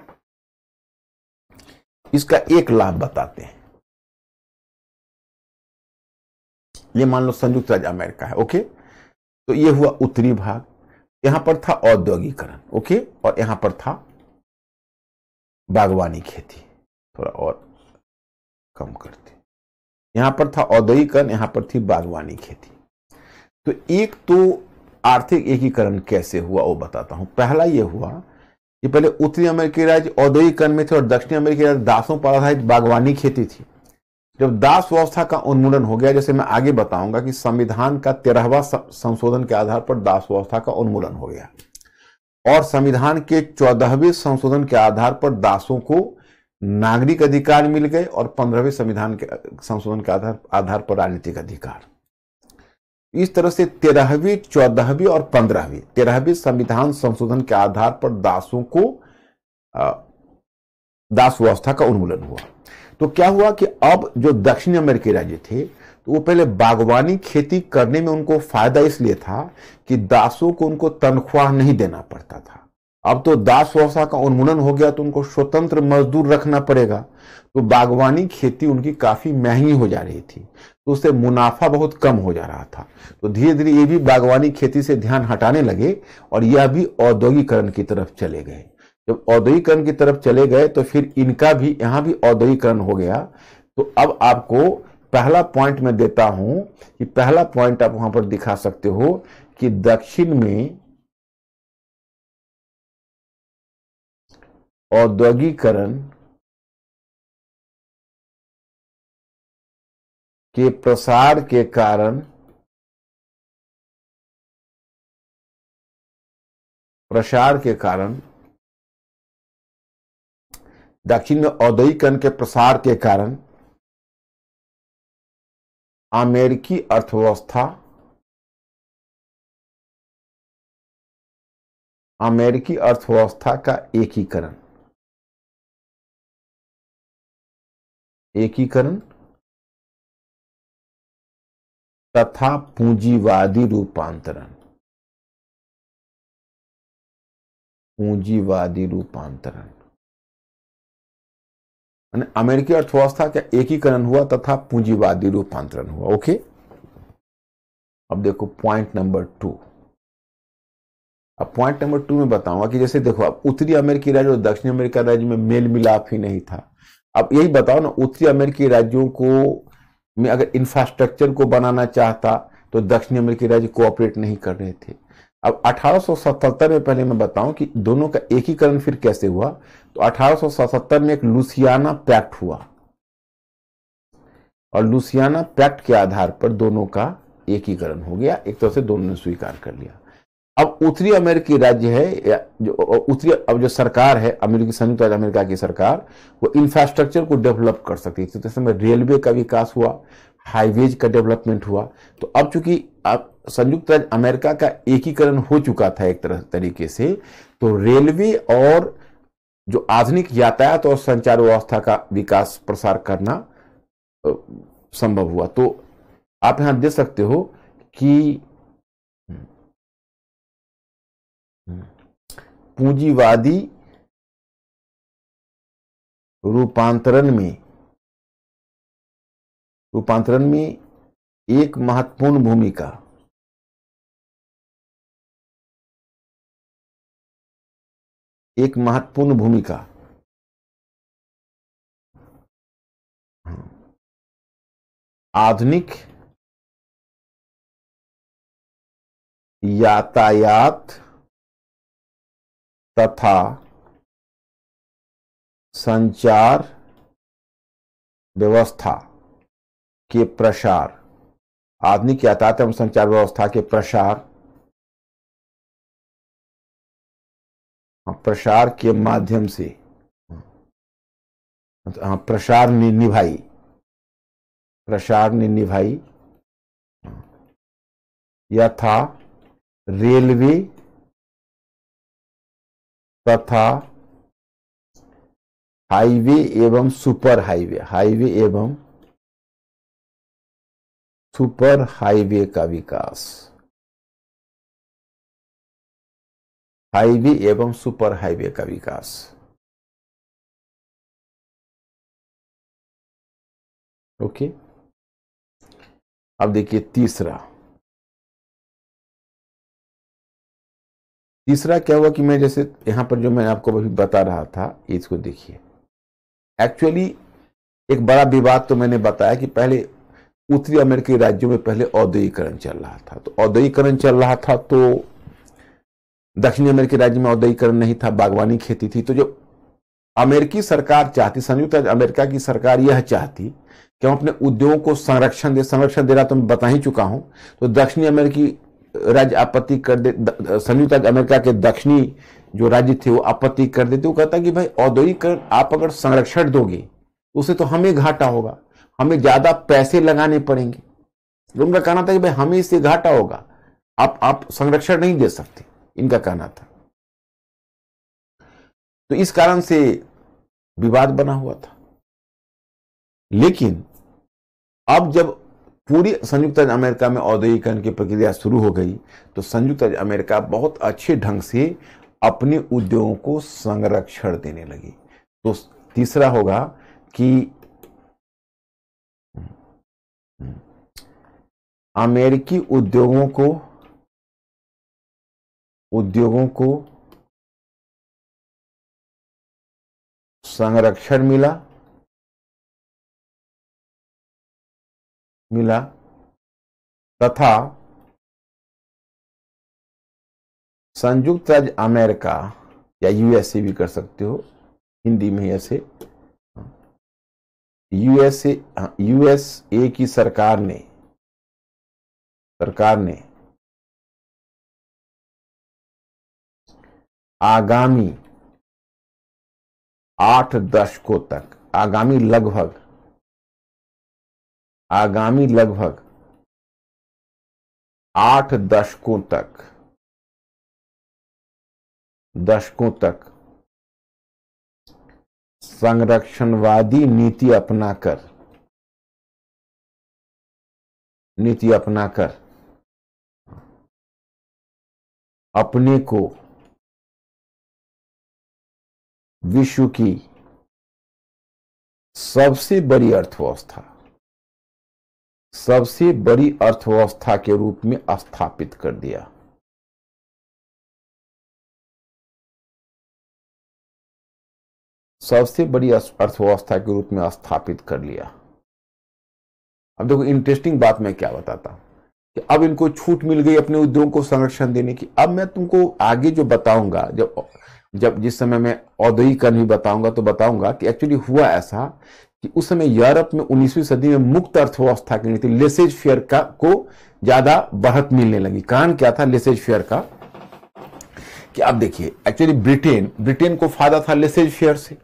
इसका एक लाभ बताते हैं ये मान लो संयुक्त राज्य अमेरिका है ओके तो ये हुआ उत्तरी भाग यहां पर था औद्योगिकरण ओके और यहां पर था बागवानी खेती थोड़ा और कम करते यहां पर था औद्योगिकरण यहां पर थी बागवानी खेती तो एक तो आर्थिक एकीकरण कैसे हुआ वो बताता हूं पहला ये हुआ कि पहले उत्तरी अमेरिकी राज्य औद्योगिकरण में थे और दक्षिणी अमेरिकी राज्य दासों पर आधारित बागवानी खेती थी जब दास व्यवस्था का उन्मूलन हो गया जैसे मैं आगे बताऊंगा कि संविधान का तेरहवा संशोधन के आधार पर दास व्यवस्था का उन्मूलन हो गया और संविधान के चौदहवें संशोधन के आधार पर दासों को नागरिक अधिकार मिल गए और पंद्रहवें संविधान के संशोधन के आधार आधार पर राजनीतिक अधिकार इस तरह से तेरहवीं चौदहवीं और पंद्रहवीं तेरहवीं संविधान संशोधन के आधार पर दासों को दास व्यवस्था का उन्मूलन हुआ तो क्या हुआ कि अब जो दक्षिण अमेरिकी राज्य थे तो वो पहले बागवानी खेती करने में उनको फायदा इसलिए था कि दासों को उनको तनख्वाह नहीं देना पड़ता था अब तो दास व्यवस्था का उन्मूलन हो गया तो उनको स्वतंत्र मजदूर रखना पड़ेगा तो बागवानी खेती उनकी काफी महंगी हो जा रही थी तो उससे मुनाफा बहुत कम हो जा रहा था तो धीरे धीरे ये भी बागवानी खेती से ध्यान हटाने लगे और यह भी औद्योगिकरण की तरफ चले गए जब औद्योगिकरण की तरफ चले गए तो फिर इनका भी यहां भी औद्योगिकरण हो गया तो अब आपको पहला पॉइंट मैं देता हूं कि पहला पॉइंट आप वहां पर दिखा सकते हो कि दक्षिण में औद्योगिकरण के प्रसार के कारण प्रसार के कारण दक्षिण में औद्योगिकरण के प्रसार के कारण अमेरिकी अर्थव्यवस्था अमेरिकी अर्थव्यवस्था का एकीकरण एकीकरण तथा पूंजीवादी रूपांतरण पूंजीवादी रूपांतरण अमेरिकी अर्थव्यवस्था का एकीकरण हुआ तथा पूंजीवादी रूपांतरण हुआ ओके अब देखो पॉइंट नंबर टू अब पॉइंट नंबर टू में बताऊंगा कि जैसे देखो अब उत्तरी अमेरिकी राज्य और दक्षिण अमेरिका राज्य में मेल मिलाप ही नहीं था अब यही बताओ ना उत्तरी अमेरिकी राज्यों को में अगर इंफ्रास्ट्रक्चर को बनाना चाहता तो दक्षिण अमेरिकी राज्य कोऑपरेट नहीं कर रहे थे अब 1877 में पहले मैं बताऊं कि दोनों का एकीकरण फिर कैसे हुआ तो 1877 में एक लुसियाना पैक्ट हुआ और लुसियाना पैक्ट के आधार पर दोनों का एकीकरण हो गया एक तरह से दोनों ने स्वीकार कर लिया अब उत्तरी अमेरिकी राज्य है जो उत्तरी अब जो सरकार है अमेरिकी संयुक्त राज्य अमेरिका की सरकार वो इंफ्रास्ट्रक्चर को डेवलप कर सकती है तो समय रेलवे का विकास हुआ हाईवेज का डेवलपमेंट हुआ तो अब चूंकि संयुक्त राज्य अमेरिका का एकीकरण हो चुका था एक तरह तरीके से तो रेलवे और जो आधुनिक यातायात और संचार व्यवस्था का विकास प्रसार करना संभव हुआ तो आप यहां देख सकते हो कि हम्म, पूंजीवादी रूपांतरण में रूपांतरण में एक महत्वपूर्ण भूमिका एक महत्वपूर्ण भूमिका आधुनिक यातायात तथा संचार व्यवस्था के प्रसार आधुनिक यातायात एवं संचार व्यवस्था के प्रसार हाँ, प्रसार के माध्यम से हाँ, प्रसार ने निभाई प्रसार ने निभाई था रेलवे तथा हाईवे एवं सुपर हाईवे हाईवे एवं सुपर हाईवे का विकास हाईवे एवं सुपर हाईवे का विकास ओके अब देखिए तीसरा तीसरा क्या हुआ कि मैं जैसे यहां पर जो मैं आपको अभी बता रहा था इसको देखिए एक्चुअली एक बड़ा विवाद तो मैंने बताया कि पहले उत्तरी अमेरिकी राज्यों में पहले औद्योगिकरण चल रहा था तो औद्योगिकरण चल रहा था तो दक्षिणी अमेरिकी राज्य में औद्योगिकरण नहीं था बागवानी खेती थी तो जो अमेरिकी सरकार चाहती संयुक्त अमेरिका की सरकार यह चाहती कि हम अपने उद्योग को संरक्षण दे संरक्षण दे रहा तो मैं बता ही चुका हूं तो दक्षिणी अमेरिकी राज्य आपत्ति कर दे संयुक्त अमेरिका के दक्षिणी जो राज्य थे वो आपत्ति कर देते वो कहता कि भाई औद्योगिकरण आप अगर संरक्षण दोगे उसे तो हमें घाटा होगा हमें ज्यादा पैसे लगाने पड़ेंगे उनका कहना था कि भाई हमें इससे घाटा होगा आप आप संरक्षण नहीं दे सकते इनका कहना था तो इस कारण से विवाद बना हुआ था लेकिन अब जब पूरी संयुक्त राज्य अमेरिका में औद्योगिकरण की प्रक्रिया शुरू हो गई तो संयुक्त राज्य अमेरिका बहुत अच्छे ढंग से अपने उद्योगों को संरक्षण देने लगी तो तीसरा होगा कि अमेरिकी उद्योगों को उद्योगों को संरक्षण मिला मिला तथा संयुक्त राज्य अमेरिका या यूएसए भी कर सकते हो हिंदी में ऐसे यूएसए हाँ, यूएसए की सरकार ने सरकार ने आगामी आठ दशकों तक आगामी लगभग आगामी लगभग आठ दशकों तक दशकों तक संरक्षणवादी नीति अपनाकर नीति अपनाकर अपने को विश्व की सबसे बड़ी अर्थव्यवस्था सबसे बड़ी अर्थव्यवस्था के रूप में स्थापित कर दिया सबसे बड़ी अर्थव्यवस्था के रूप में स्थापित कर लिया अब देखो इंटरेस्टिंग बात मैं क्या बताता हूं कि अब इनको छूट मिल गई अपने उद्योग को संरक्षण देने की अब मैं तुमको आगे जो बताऊंगा जब जब जिस समय मैं औद्योगिकरण भी बताऊंगा तो बताऊंगा कि एक्चुअली हुआ ऐसा कि उस समय यूरोप में उन्नीसवीं सदी में मुक्त अर्थव्यवस्था की नीति लेसेज फेयर का को ज्यादा बढ़त मिलने लगी कारण क्या था लेसेज फेयर का कि आप देखिए एक्चुअली ब्रिटेन ब्रिटेन को फायदा था लेसेज फेयर से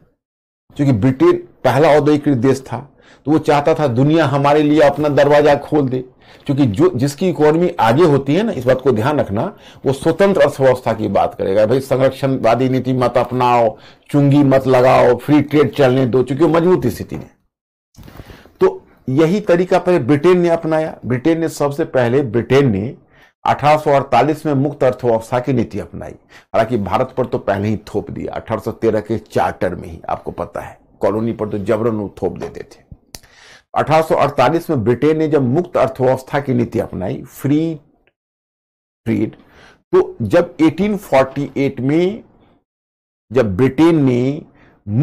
क्योंकि ब्रिटेन पहला औद्योगिक देश था तो वो चाहता था दुनिया हमारे लिए अपना दरवाजा खोल दे क्योंकि जो जिसकी इकोनॉमी आगे होती है ना इस बात को ध्यान रखना वो स्वतंत्र अर्थव्यवस्था की बात करेगा भाई संरक्षणवादी नीति मत अपनाओ चुंगी मत लगाओ फ्री ट्रेड चलने दो चूंकि मजबूत स्थिति में तो यही तरीका पहले ब्रिटेन ने अपनाया ब्रिटेन ने सबसे पहले ब्रिटेन ने 1848 में मुक्त अर्थव्यवस्था की नीति अपनाई हालांकि भारत पर तो पहले ही थोप दिया 1813 के चार्टर में ही आपको पता है कॉलोनी पर तो जबरन थोप देते थे 1848 में ब्रिटेन ने जब मुक्त अर्थव्यवस्था की नीति अपनाई फ्री ट्रेड तो जब 1848 में जब ब्रिटेन ने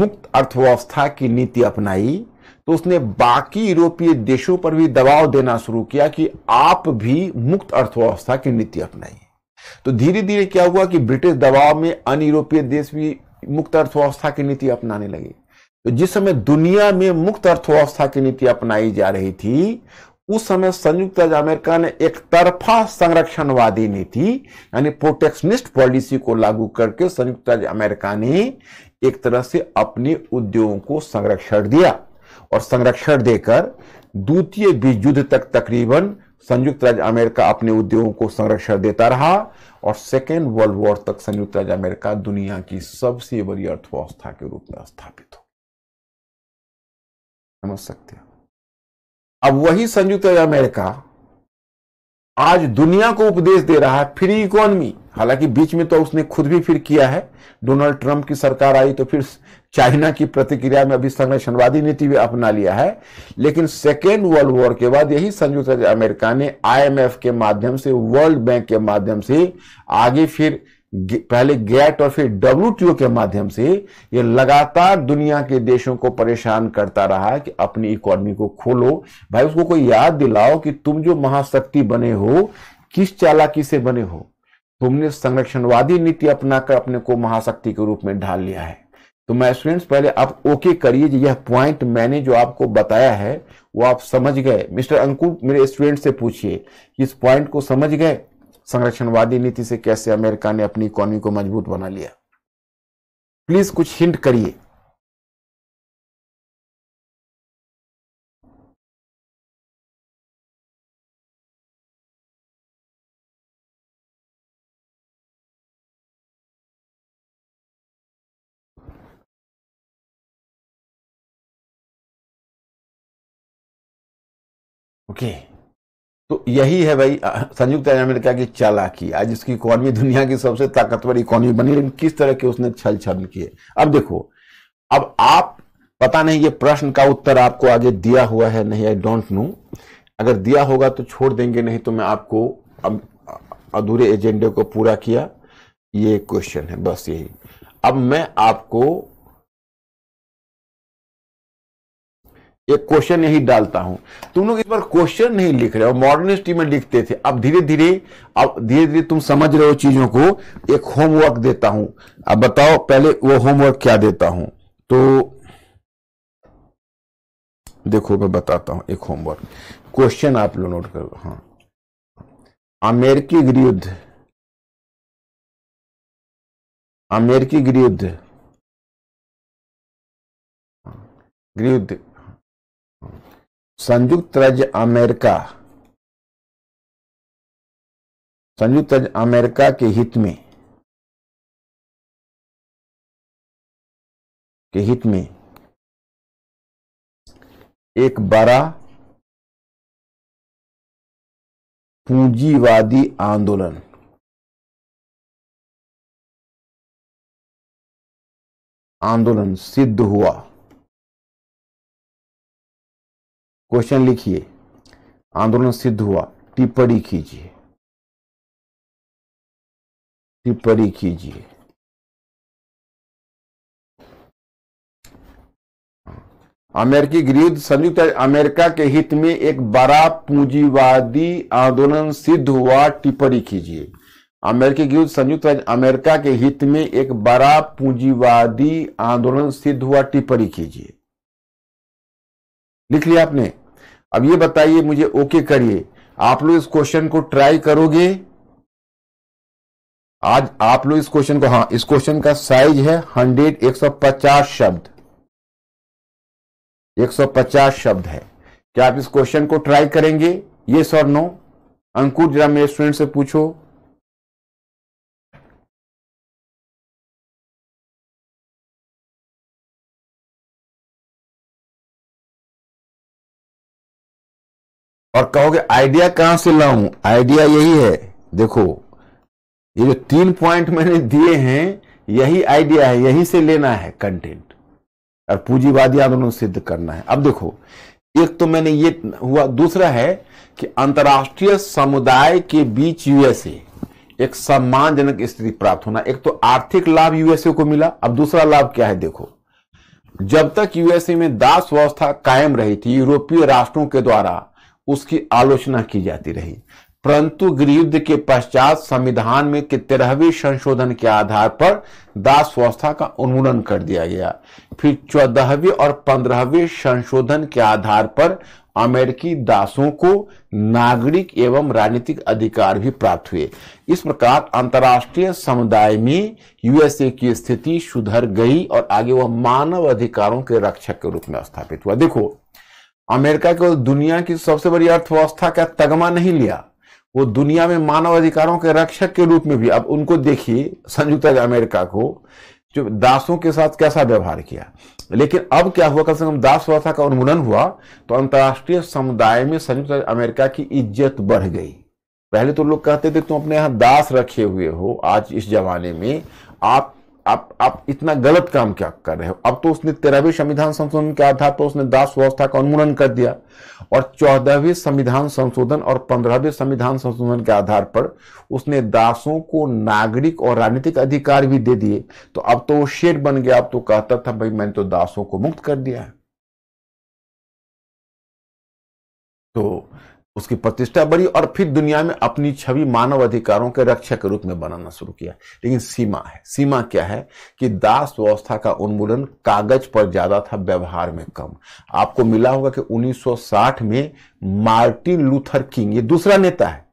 मुक्त अर्थव्यवस्था की नीति अपनाई तो उसने बाकी यूरोपीय देशों पर भी दबाव देना शुरू किया कि आप भी मुक्त अर्थव्यवस्था की नीति अपनाई तो धीरे धीरे क्या हुआ कि ब्रिटिश दबाव में अन्य यूरोपीय देश भी मुक्त अर्थव्यवस्था की नीति अपनाने लगे तो जिस समय दुनिया में मुक्त अर्थव्यवस्था की नीति अपनाई जा रही थी उस समय संयुक्त राज्य अमेरिका ने एक तरफा संरक्षणवादी नीति यानी प्रोटेक्शनिस्ट पॉलिसी को लागू करके संयुक्त राज्य अमेरिका ने एक तरह से अपने उद्योगों को संरक्षण दिया और संरक्षण देकर द्वितीय विश्व युद्ध तक तकरीबन संयुक्त राज्य अमेरिका अपने उद्योगों को संरक्षण देता रहा और सेकेंड वर्ल्ड वॉर तक संयुक्त राज्य अमेरिका दुनिया की सबसे बड़ी अर्थव्यवस्था के रूप में स्थापित हो समझ सकते हो अब वही संयुक्त अमेरिका आज दुनिया को उपदेश दे रहा है फ्री इकोनॉमी हालांकि बीच में तो उसने खुद भी फिर किया है डोनाल्ड ट्रंप की सरकार आई तो फिर चाइना की प्रतिक्रिया में अभी संरक्षणवादी नीति भी अपना लिया है लेकिन सेकेंड वर्ल्ड वॉर के बाद यही संयुक्त राज्य अमेरिका ने आईएमएफ के माध्यम से वर्ल्ड बैंक के माध्यम से आगे फिर पहले गैट और फिर डब्ल्यू के माध्यम से ये लगातार दुनिया के देशों को परेशान करता रहा कि अपनी इकोनॉमी को खोलो भाई उसको कोई याद दिलाओ कि तुम जो महाशक्ति बने हो किस चालाकी से बने हो तुमने संरक्षणवादी नीति अपनाकर अपने को महाशक्ति के रूप में ढाल लिया है तो मैं स्टूडेंट्स पहले आप ओके करिए यह पॉइंट मैंने जो आपको बताया है वो आप समझ गए मिस्टर अंकुर मेरे स्टूडेंट से पूछिए इस पॉइंट को समझ गए संरक्षणवादी नीति से कैसे अमेरिका ने अपनी इकोनॉमी को मजबूत बना लिया प्लीज कुछ हिंट करिए ओके okay. तो यही है भाई संयुक्त राज्य अमेरिका की चालाकी आज इसकी इकोनॉमी दुनिया की सबसे ताकतवर इकोनॉमी बनी लेकिन किस तरह के उसने छल छल किए अब देखो अब आप पता नहीं ये प्रश्न का उत्तर आपको आगे दिया हुआ है नहीं आई डोंट नो अगर दिया होगा तो छोड़ देंगे नहीं तो मैं आपको अब अधूरे एजेंडे को पूरा किया ये क्वेश्चन है बस यही अब मैं आपको एक क्वेश्चन यही डालता हूं तुम लोग इस बार क्वेश्चन नहीं लिख रहे हो मॉडर्न हिस्ट्री में लिखते थे अब धीरे धीरे अब धीरे धीरे तुम समझ रहे हो चीजों को एक होमवर्क देता हूं अब बताओ पहले वो होमवर्क क्या देता हूं तो देखो मैं बताता हूं एक होमवर्क क्वेश्चन आप लोग नोट करो हाँ अमेरिकी गृहयुद्ध अमेरिकी गृहयुद्ध गृहयुद्ध हाँ। संयुक्त राज्य अमेरिका संयुक्त राज्य अमेरिका के हित में के हित में एक बड़ा पूंजीवादी आंदोलन आंदोलन सिद्ध हुआ क्वेश्चन लिखिए आंदोलन सिद्ध हुआ टिप्पणी कीजिए टिप्पणी कीजिए अमेरिकी गृह संयुक्त अमेरिका के हित में एक बड़ा पूंजीवादी आंदोलन सिद्ध हुआ टिप्पणी कीजिए अमेरिकी गृह संयुक्त राज्य अमेरिका के हित में एक बड़ा पूंजीवादी आंदोलन सिद्ध हुआ टिप्पणी कीजिए लिख लिया आपने अब ये बताइए मुझे ओके करिए आप लोग इस क्वेश्चन को ट्राई करोगे आज आप लोग इस क्वेश्चन को हाँ इस क्वेश्चन का साइज है हंड्रेड एक सौ पचास शब्द एक सौ पचास शब्द है क्या आप इस क्वेश्चन को ट्राई करेंगे ये सर नो अंकुर जरा मेरे स्टूडेंट से पूछो और कहोगे आइडिया कहां से लाऊं आइडिया यही है देखो ये जो तीन पॉइंट मैंने दिए हैं यही आइडिया है यही से लेना है कंटेंट और पूंजीवादी आंदोलन सिद्ध करना है अब देखो एक तो मैंने ये हुआ दूसरा है कि अंतर्राष्ट्रीय समुदाय के बीच यूएसए एक सम्मानजनक स्थिति प्राप्त होना एक तो आर्थिक लाभ यूएसए को मिला अब दूसरा लाभ क्या है देखो जब तक यूएसए में दास व्यवस्था कायम रही थी यूरोपीय राष्ट्रों के द्वारा उसकी आलोचना की जाती रही परंतु गृहयुद्ध के पश्चात संविधान में तेरहवीं संशोधन के आधार पर दास व्यवस्था का उन्मूलन कर दिया गया फिर चौदहवीं और पंद्रहवीं संशोधन के आधार पर अमेरिकी दासों को नागरिक एवं राजनीतिक अधिकार भी प्राप्त हुए इस प्रकार अंतर्राष्ट्रीय समुदाय में यूएसए की स्थिति सुधर गई और आगे वह मानव अधिकारों के रक्षक के रूप में स्थापित हुआ देखो अमेरिका को दुनिया की सबसे बड़ी अर्थव्यवस्था का तगमा नहीं लिया वो दुनिया में मानव अधिकारों के रक्षक के रूप में भी अब उनको देखिए संयुक्त राज्य अमेरिका को जो दासों के साथ कैसा व्यवहार किया लेकिन अब क्या हुआ कम से कम दास व्यवस्था का उन्मूलन हुआ तो अंतर्राष्ट्रीय समुदाय में संयुक्त राज्य अमेरिका की इज्जत बढ़ गई पहले तो लोग कहते थे तुम अपने यहां दास रखे हुए हो आज इस जमाने में आप आप आप इतना गलत काम क्या कर रहे हो अब तो उसने तेरहवीं संविधान संशोधन के आधार पर उसने दास व्यवस्था का उन्मूलन कर दिया और चौदहवीं संविधान संशोधन और पंद्रहवीं संविधान संशोधन के आधार पर उसने दासों को नागरिक और राजनीतिक अधिकार भी दे दिए तो अब तो वो शेर बन गया अब तो कहता था भाई मैंने तो दासों को मुक्त कर दिया है तो उसकी प्रतिष्ठा बढ़ी और फिर दुनिया में अपनी छवि मानव अधिकारों के रक्षा के रूप में बनाना शुरू किया लेकिन सीमा है सीमा क्या है कि दास व्यवस्था का उन्मूलन कागज पर ज्यादा था व्यवहार में कम आपको मिला होगा कि 1960 में मार्टिन लूथर किंग ये दूसरा नेता है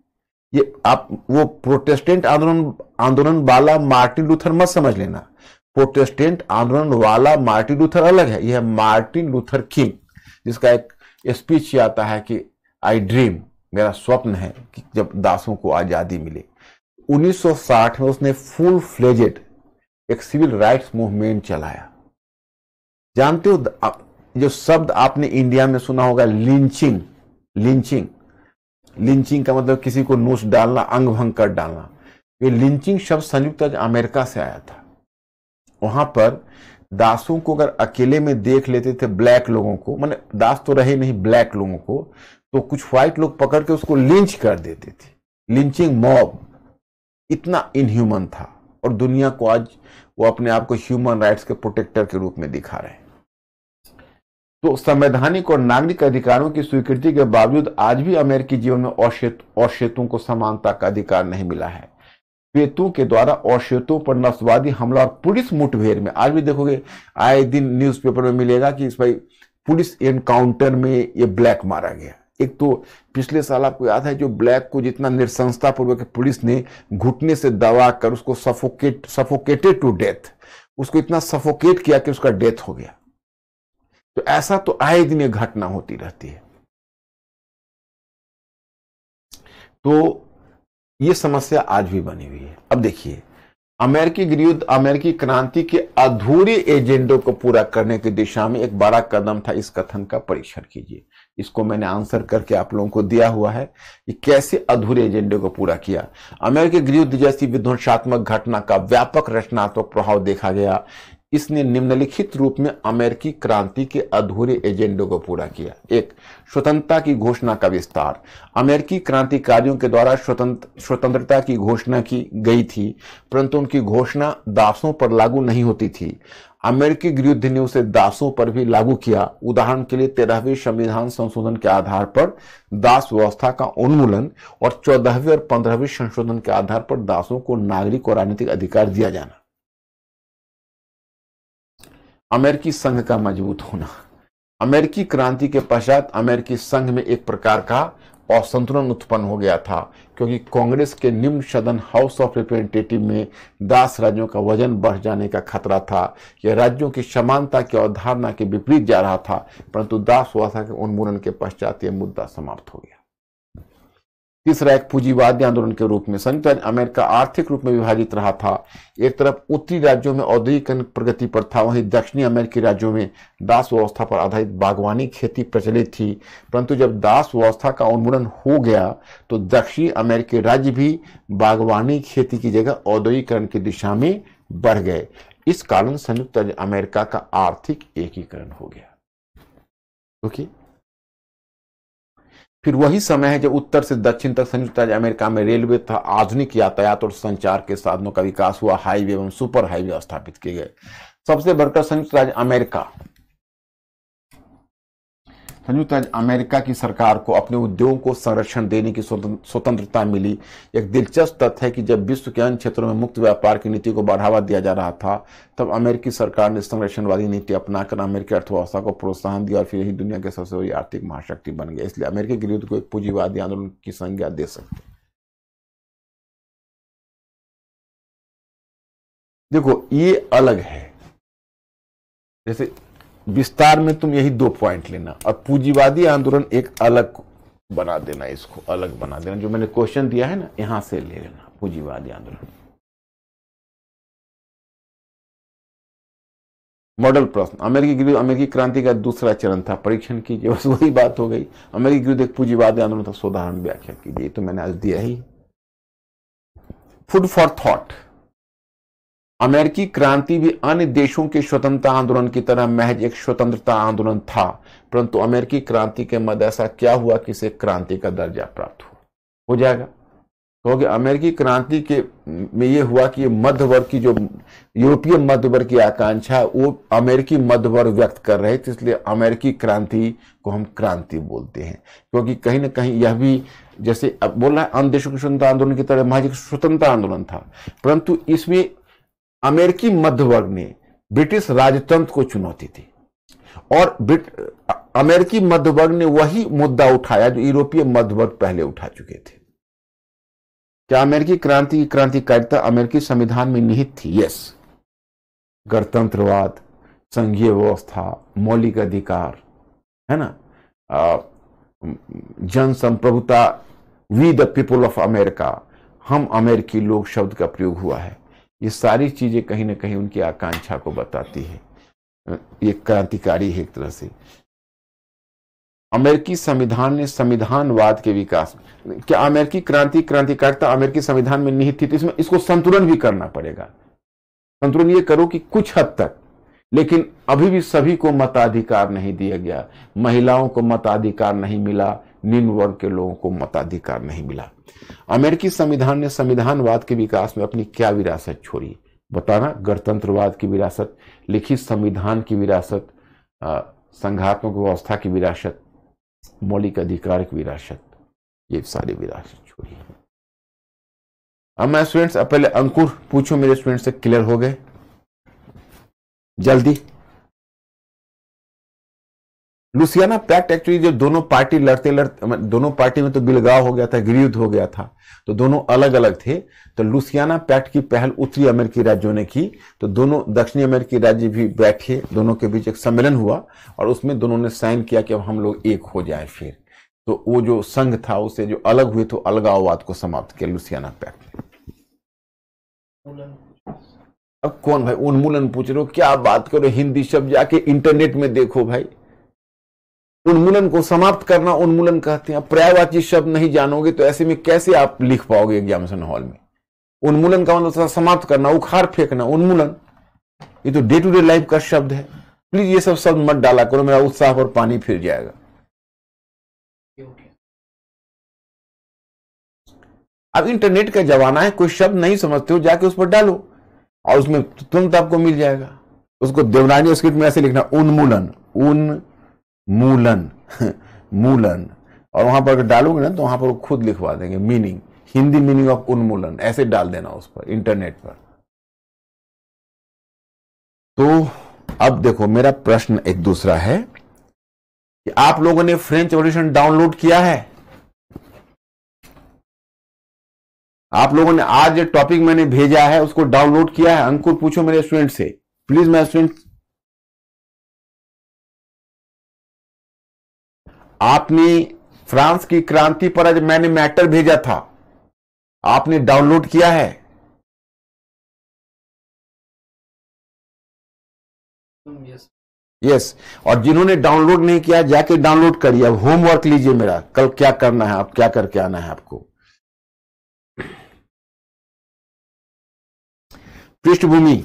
ये आप वो प्रोटेस्टेंट आंदोलन आंदोलन वाला मार्टिन लूथर मत समझ लेना प्रोटेस्टेंट आंदोलन वाला मार्टिन लूथर अलग है यह मार्टिन लूथर किंग जिसका एक स्पीच आता है कि आई ड्रीम मेरा स्वप्न है कि जब दासों को आज़ादी मिले 1960 में उसने फुल फ्लेजेड एक सिविल राइट्स मूवमेंट चलाया जानते हो जो शब्द आपने इंडिया में सुना होगा लिंचिंग लिंचिंग लिंचिंग का मतलब किसी को नोच डालना अंग भंग कर डालना ये लिंचिंग शब्द संयुक्त अमेरिका से आया था वहां पर दासों को अगर अकेले में देख लेते थे ब्लैक लोगों को मैंने दास तो रहे नहीं ब्लैक लोगों को तो कुछ व्हाइट लोग पकड़ के उसको लिंच कर देते थे लिंचिंग मॉब इतना इनह्यूमन था और दुनिया को आज वो अपने आप को ह्यूमन राइट्स के प्रोटेक्टर के रूप में दिखा रहे हैं तो संवैधानिक और नागरिक अधिकारों की स्वीकृति के बावजूद आज भी अमेरिकी जीवन में औषेत औषेतों को समानता का अधिकार नहीं मिला है श्वेतों के द्वारा औषेतों पर नस्लवादी हमला और पुलिस मुठभेड़ में आज भी देखोगे आए दिन न्यूज़पेपर में मिलेगा कि इस भाई पुलिस एनकाउंटर में ये ब्लैक मारा गया एक तो पिछले साल आपको याद है जो ब्लैक को जितना पूर्वक पुलिस ने घुटने से दबा कर उसको सफोकेट सफोकेटेड टू डेथ उसको इतना सफोकेट किया कि उसका डेथ हो गया तो ऐसा तो आए दिन ये घटना होती रहती है तो ये समस्या आज भी बनी हुई है अब देखिए अमेरिकी गृहयुद्ध अमेरिकी क्रांति के अधूरे एजेंडों को पूरा करने की दिशा में एक बड़ा कदम था इस कथन का परीक्षण कीजिए इसको मैंने आंसर करके आप लोगों को दिया हुआ है कि कैसे अधूरे एजेंडे को पूरा किया अमेरिकी गृहयुद्ध जैसी विध्वंसात्मक घटना का व्यापक रचनात्मक प्रभाव देखा गया इसने निम्नलिखित रूप में अमेरिकी क्रांति के अधूरे एजेंडे को पूरा किया एक स्वतंत्रता की घोषणा का विस्तार अमेरिकी क्रांतिकारियों के द्वारा स्वतंत्र स्वतंत्रता की घोषणा की गई थी परंतु उनकी घोषणा दासों पर लागू नहीं होती थी अमेरिकी गृहयुद्ध ने उसे दासों पर भी लागू किया उदाहरण के लिए तेरहवीं संविधान संशोधन के आधार पर दास व्यवस्था का उन्मूलन और चौदहवीं और पंद्रहवीं संशोधन के आधार पर दासों को नागरिक और राजनीतिक अधिकार दिया जाना अमेरिकी संघ का मजबूत होना अमेरिकी क्रांति के पश्चात अमेरिकी संघ में एक प्रकार का असंतुलन उत्पन्न हो गया था क्योंकि कांग्रेस के निम्न सदन हाउस ऑफ रिप्रेजेंटेटिव में दास राज्यों का वजन बढ़ जाने का खतरा था यह राज्यों की समानता की अवधारणा के विपरीत जा रहा था परंतु दास हुआ था के उन्मूलन के पश्चात यह मुद्दा समाप्त हो गया तीसरा एक पूंजीवादी आंदोलन के रूप में संयुक्त राज्य अमेरिका आर्थिक रूप में विभाजित रहा था एक तरफ उत्तरी राज्यों में औद्योगिकरण प्रगति पर था वहीं दक्षिणी अमेरिकी राज्यों में दास व्यवस्था पर आधारित बागवानी खेती प्रचलित थी परंतु जब दास व्यवस्था का उन्मूलन हो गया तो दक्षिणी अमेरिकी राज्य भी बागवानी खेती की जगह औद्योगिकरण की दिशा में बढ़ गए इस कारण संयुक्त राज्य अमेरिका का आर्थिक एकीकरण हो गया ओके okay? फिर वही समय है जब उत्तर से दक्षिण तक संयुक्त राज्य अमेरिका में रेलवे तथा आधुनिक यातायात और संचार के साधनों का विकास हुआ हाईवे एवं सुपर हाईवे स्थापित किए गए सबसे बढ़कर संयुक्त राज्य अमेरिका संयुक्त तो राज्य अमेरिका की सरकार को अपने उद्योग को संरक्षण देने की स्वतंत्रता मिली एक दिलचस्प तथ्य है कि जब विश्व के अन्य क्षेत्रों में मुक्त व्यापार की नीति को बढ़ावा दिया जा रहा था तब अमेरिकी सरकार ने संरक्षणवादी नीति अपनाकर अमेरिकी अर्थव्यवस्था को प्रोत्साहन दिया और फिर यही दुनिया के सबसे बड़ी आर्थिक महाशक्ति बन गया इसलिए अमेरिकी के युद्ध को एक पूंजीवादी आंदोलन की संज्ञा दे सकते देखो ये अलग है जैसे विस्तार में तुम यही दो पॉइंट लेना और पूंजीवादी आंदोलन एक अलग बना देना इसको अलग बना देना जो मैंने क्वेश्चन दिया है ना यहां से ले लेना पूंजीवादी आंदोलन मॉडल प्रश्न अमेरिकी विरुद्ध अमेरिकी क्रांति का दूसरा चरण था परीक्षण कीजिए बस वही बात हो गई अमेरिकी विरुद्ध एक पूंजीवादी आंदोलन था सोधारण व्याख्या कीजिए तो मैंने आज दिया ही फूड फॉर थॉट अमेरिकी क्रांति भी अन्य देशों के स्वतंत्रता आंदोलन की तरह महज एक स्वतंत्रता आंदोलन था परंतु अमेरिकी क्रांति के मद ऐसा क्या हुआ कि इसे क्रांति का दर्जा प्राप्त हुआ हो जाएगा क्योंकि तो अमेरिकी क्रांति के में यह हुआ कि मध्य वर्ग की जो यूरोपीय मध्य वर्ग की आकांक्षा वो अमेरिकी मध्य वर्ग व्यक्त कर रहे थे इसलिए अमेरिकी क्रांति को हम क्रांति बोलते हैं क्योंकि कहीं ना कहीं यह भी जैसे अब बोला अन्य देशों के स्वतंत्रता आंदोलन की तरह महज स्वतंत्रता आंदोलन था परंतु इसमें अमेरिकी मध्य वर्ग ने ब्रिटिश राजतंत्र को चुनौती दी और अमेरिकी मध्य वर्ग ने वही मुद्दा उठाया जो यूरोपीय मध्य वर्ग पहले उठा चुके थे क्या अमेरिकी क्रांति की क्रांतिकारिता अमेरिकी संविधान में निहित थी यस गणतंत्रवाद संघीय व्यवस्था मौलिक अधिकार है ना जन संप्रभुता we the people of America हम अमेरिकी लोग शब्द का प्रयोग हुआ है ये सारी चीज़ें कहीं ना कहीं उनकी आकांक्षा को बताती है ये क्रांतिकारी है एक तरह से अमेरिकी संविधान ने संविधानवाद के विकास क्या अमेरिकी क्रांति क्रांतिकारिता अमेरिकी संविधान में निहित थी तो इसमें इसको संतुलन भी करना पड़ेगा संतुलन ये करो कि कुछ हद तक लेकिन अभी भी सभी को मताधिकार नहीं दिया गया महिलाओं को मताधिकार नहीं मिला निम्न वर्ग के लोगों को मताधिकार नहीं मिला अमेरिकी संविधान ने संविधानवाद के विकास में अपनी क्या विरासत छोड़ी बताना गणतंत्रवाद की विरासत लिखित संविधान की विरासत संघात्मक व्यवस्था की विरासत मौलिक अधिकार की विरासत ये सारी विरासत छोड़ी अब मैं स्टूडेंट्स अब पहले अंकुर पूछो मेरे स्टूडेंट से क्लियर हो गए जल्दी लुसियाना पैक्ट एक्चुअली जब दोनों पार्टी लड़ते लड़ते मतलब दोनों पार्टी में तो बिलगाव हो गया था गृहयुद्ध हो गया था तो दोनों अलग अलग थे तो लुसियाना पैक्ट की पहल उत्तरी अमेरिकी राज्यों ने की तो दोनों दक्षिणी अमेरिकी राज्य भी बैठे दोनों के बीच एक सम्मेलन हुआ और उसमें दोनों ने साइन किया कि अब हम लोग एक हो जाए फिर तो वो जो संघ था उसे जो अलग हुए तो अलगाववाद को समाप्त किया लुसियाना पैक्ट ने अब कौन भाई उन्मूलन पूछ रहे हो क्या बात करो हिंदी शब्द जाके इंटरनेट में देखो भाई उन्मूलन को समाप्त करना उन्मूलन कहते हैं पर्यायवाची शब्द नहीं जानोगे तो ऐसे में कैसे आप लिख पाओगे एग्जामिनेशन हॉल में उन्मूलन का मतलब समाप्त करना उखाड़ फेंकना उन्मूलन ये तो डे टू डे लाइफ का शब्द है प्लीज ये सब शब्द मत डाला करो मेरा उत्साह और पानी फिर जाएगा अब इंटरनेट का जमाना है कोई शब्द नहीं समझते हो जाके उस पर डालो और उसमें तुरंत आपको मिल जाएगा उसको देवनानी स्क्रिप्ट में ऐसे लिखना उन्मूलन उन्मूलन मूलन मूलन और वहां पर अगर डालोगे ना तो वहां पर वो खुद लिखवा देंगे मीनिंग हिंदी मीनिंग ऑफ उन्मूलन ऐसे डाल देना उस पर इंटरनेट पर तो अब देखो मेरा प्रश्न एक दूसरा है कि आप लोगों ने फ्रेंच ऑडिशन डाउनलोड किया है आप लोगों ने आज जो टॉपिक मैंने भेजा है उसको डाउनलोड किया है अंकुर पूछो मेरे स्टूडेंट से प्लीज मैं स्टूडेंट आपने फ्रांस की क्रांति पर आज मैंने मैटर भेजा था आपने डाउनलोड किया है यस यस और जिन्होंने डाउनलोड नहीं किया जाके डाउनलोड करिए अब होमवर्क लीजिए मेरा कल क्या करना है आप क्या करके आना है आपको पृष्ठभूमि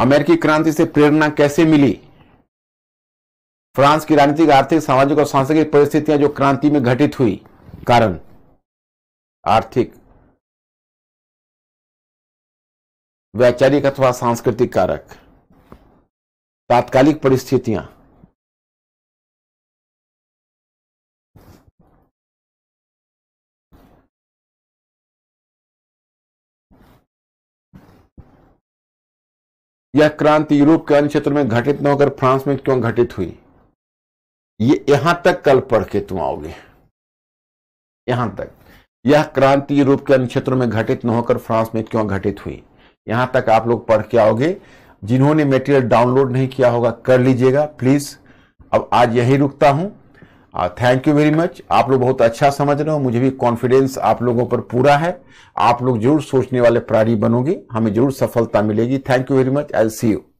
अमेरिकी क्रांति से प्रेरणा कैसे मिली फ्रांस की राजनीतिक आर्थिक सामाजिक और सांस्कृतिक परिस्थितियां जो क्रांति में घटित हुई कारण आर्थिक वैचारिक अथवा सांस्कृतिक कारक तात्कालिक परिस्थितियां यह क्रांति यूरोप के अन्य क्षेत्रों में घटित न होकर फ्रांस में क्यों घटित हुई ये यहां तक कल पढ़ के तुम आओगे यहां तक यह क्रांति यूरोप के अन्य क्षेत्रों में घटित न होकर फ्रांस में क्यों घटित हुई यहां तक आप लोग पढ़ के आओगे जिन्होंने मेटेरियल डाउनलोड नहीं किया होगा कर लीजिएगा प्लीज अब आज यही रुकता हूं थैंक यू वेरी मच आप लोग बहुत अच्छा समझ रहे हो मुझे भी कॉन्फिडेंस आप लोगों पर पूरा है आप लोग जरूर सोचने वाले प्राणी बनोगे हमें जरूर सफलता मिलेगी thank you very much I see you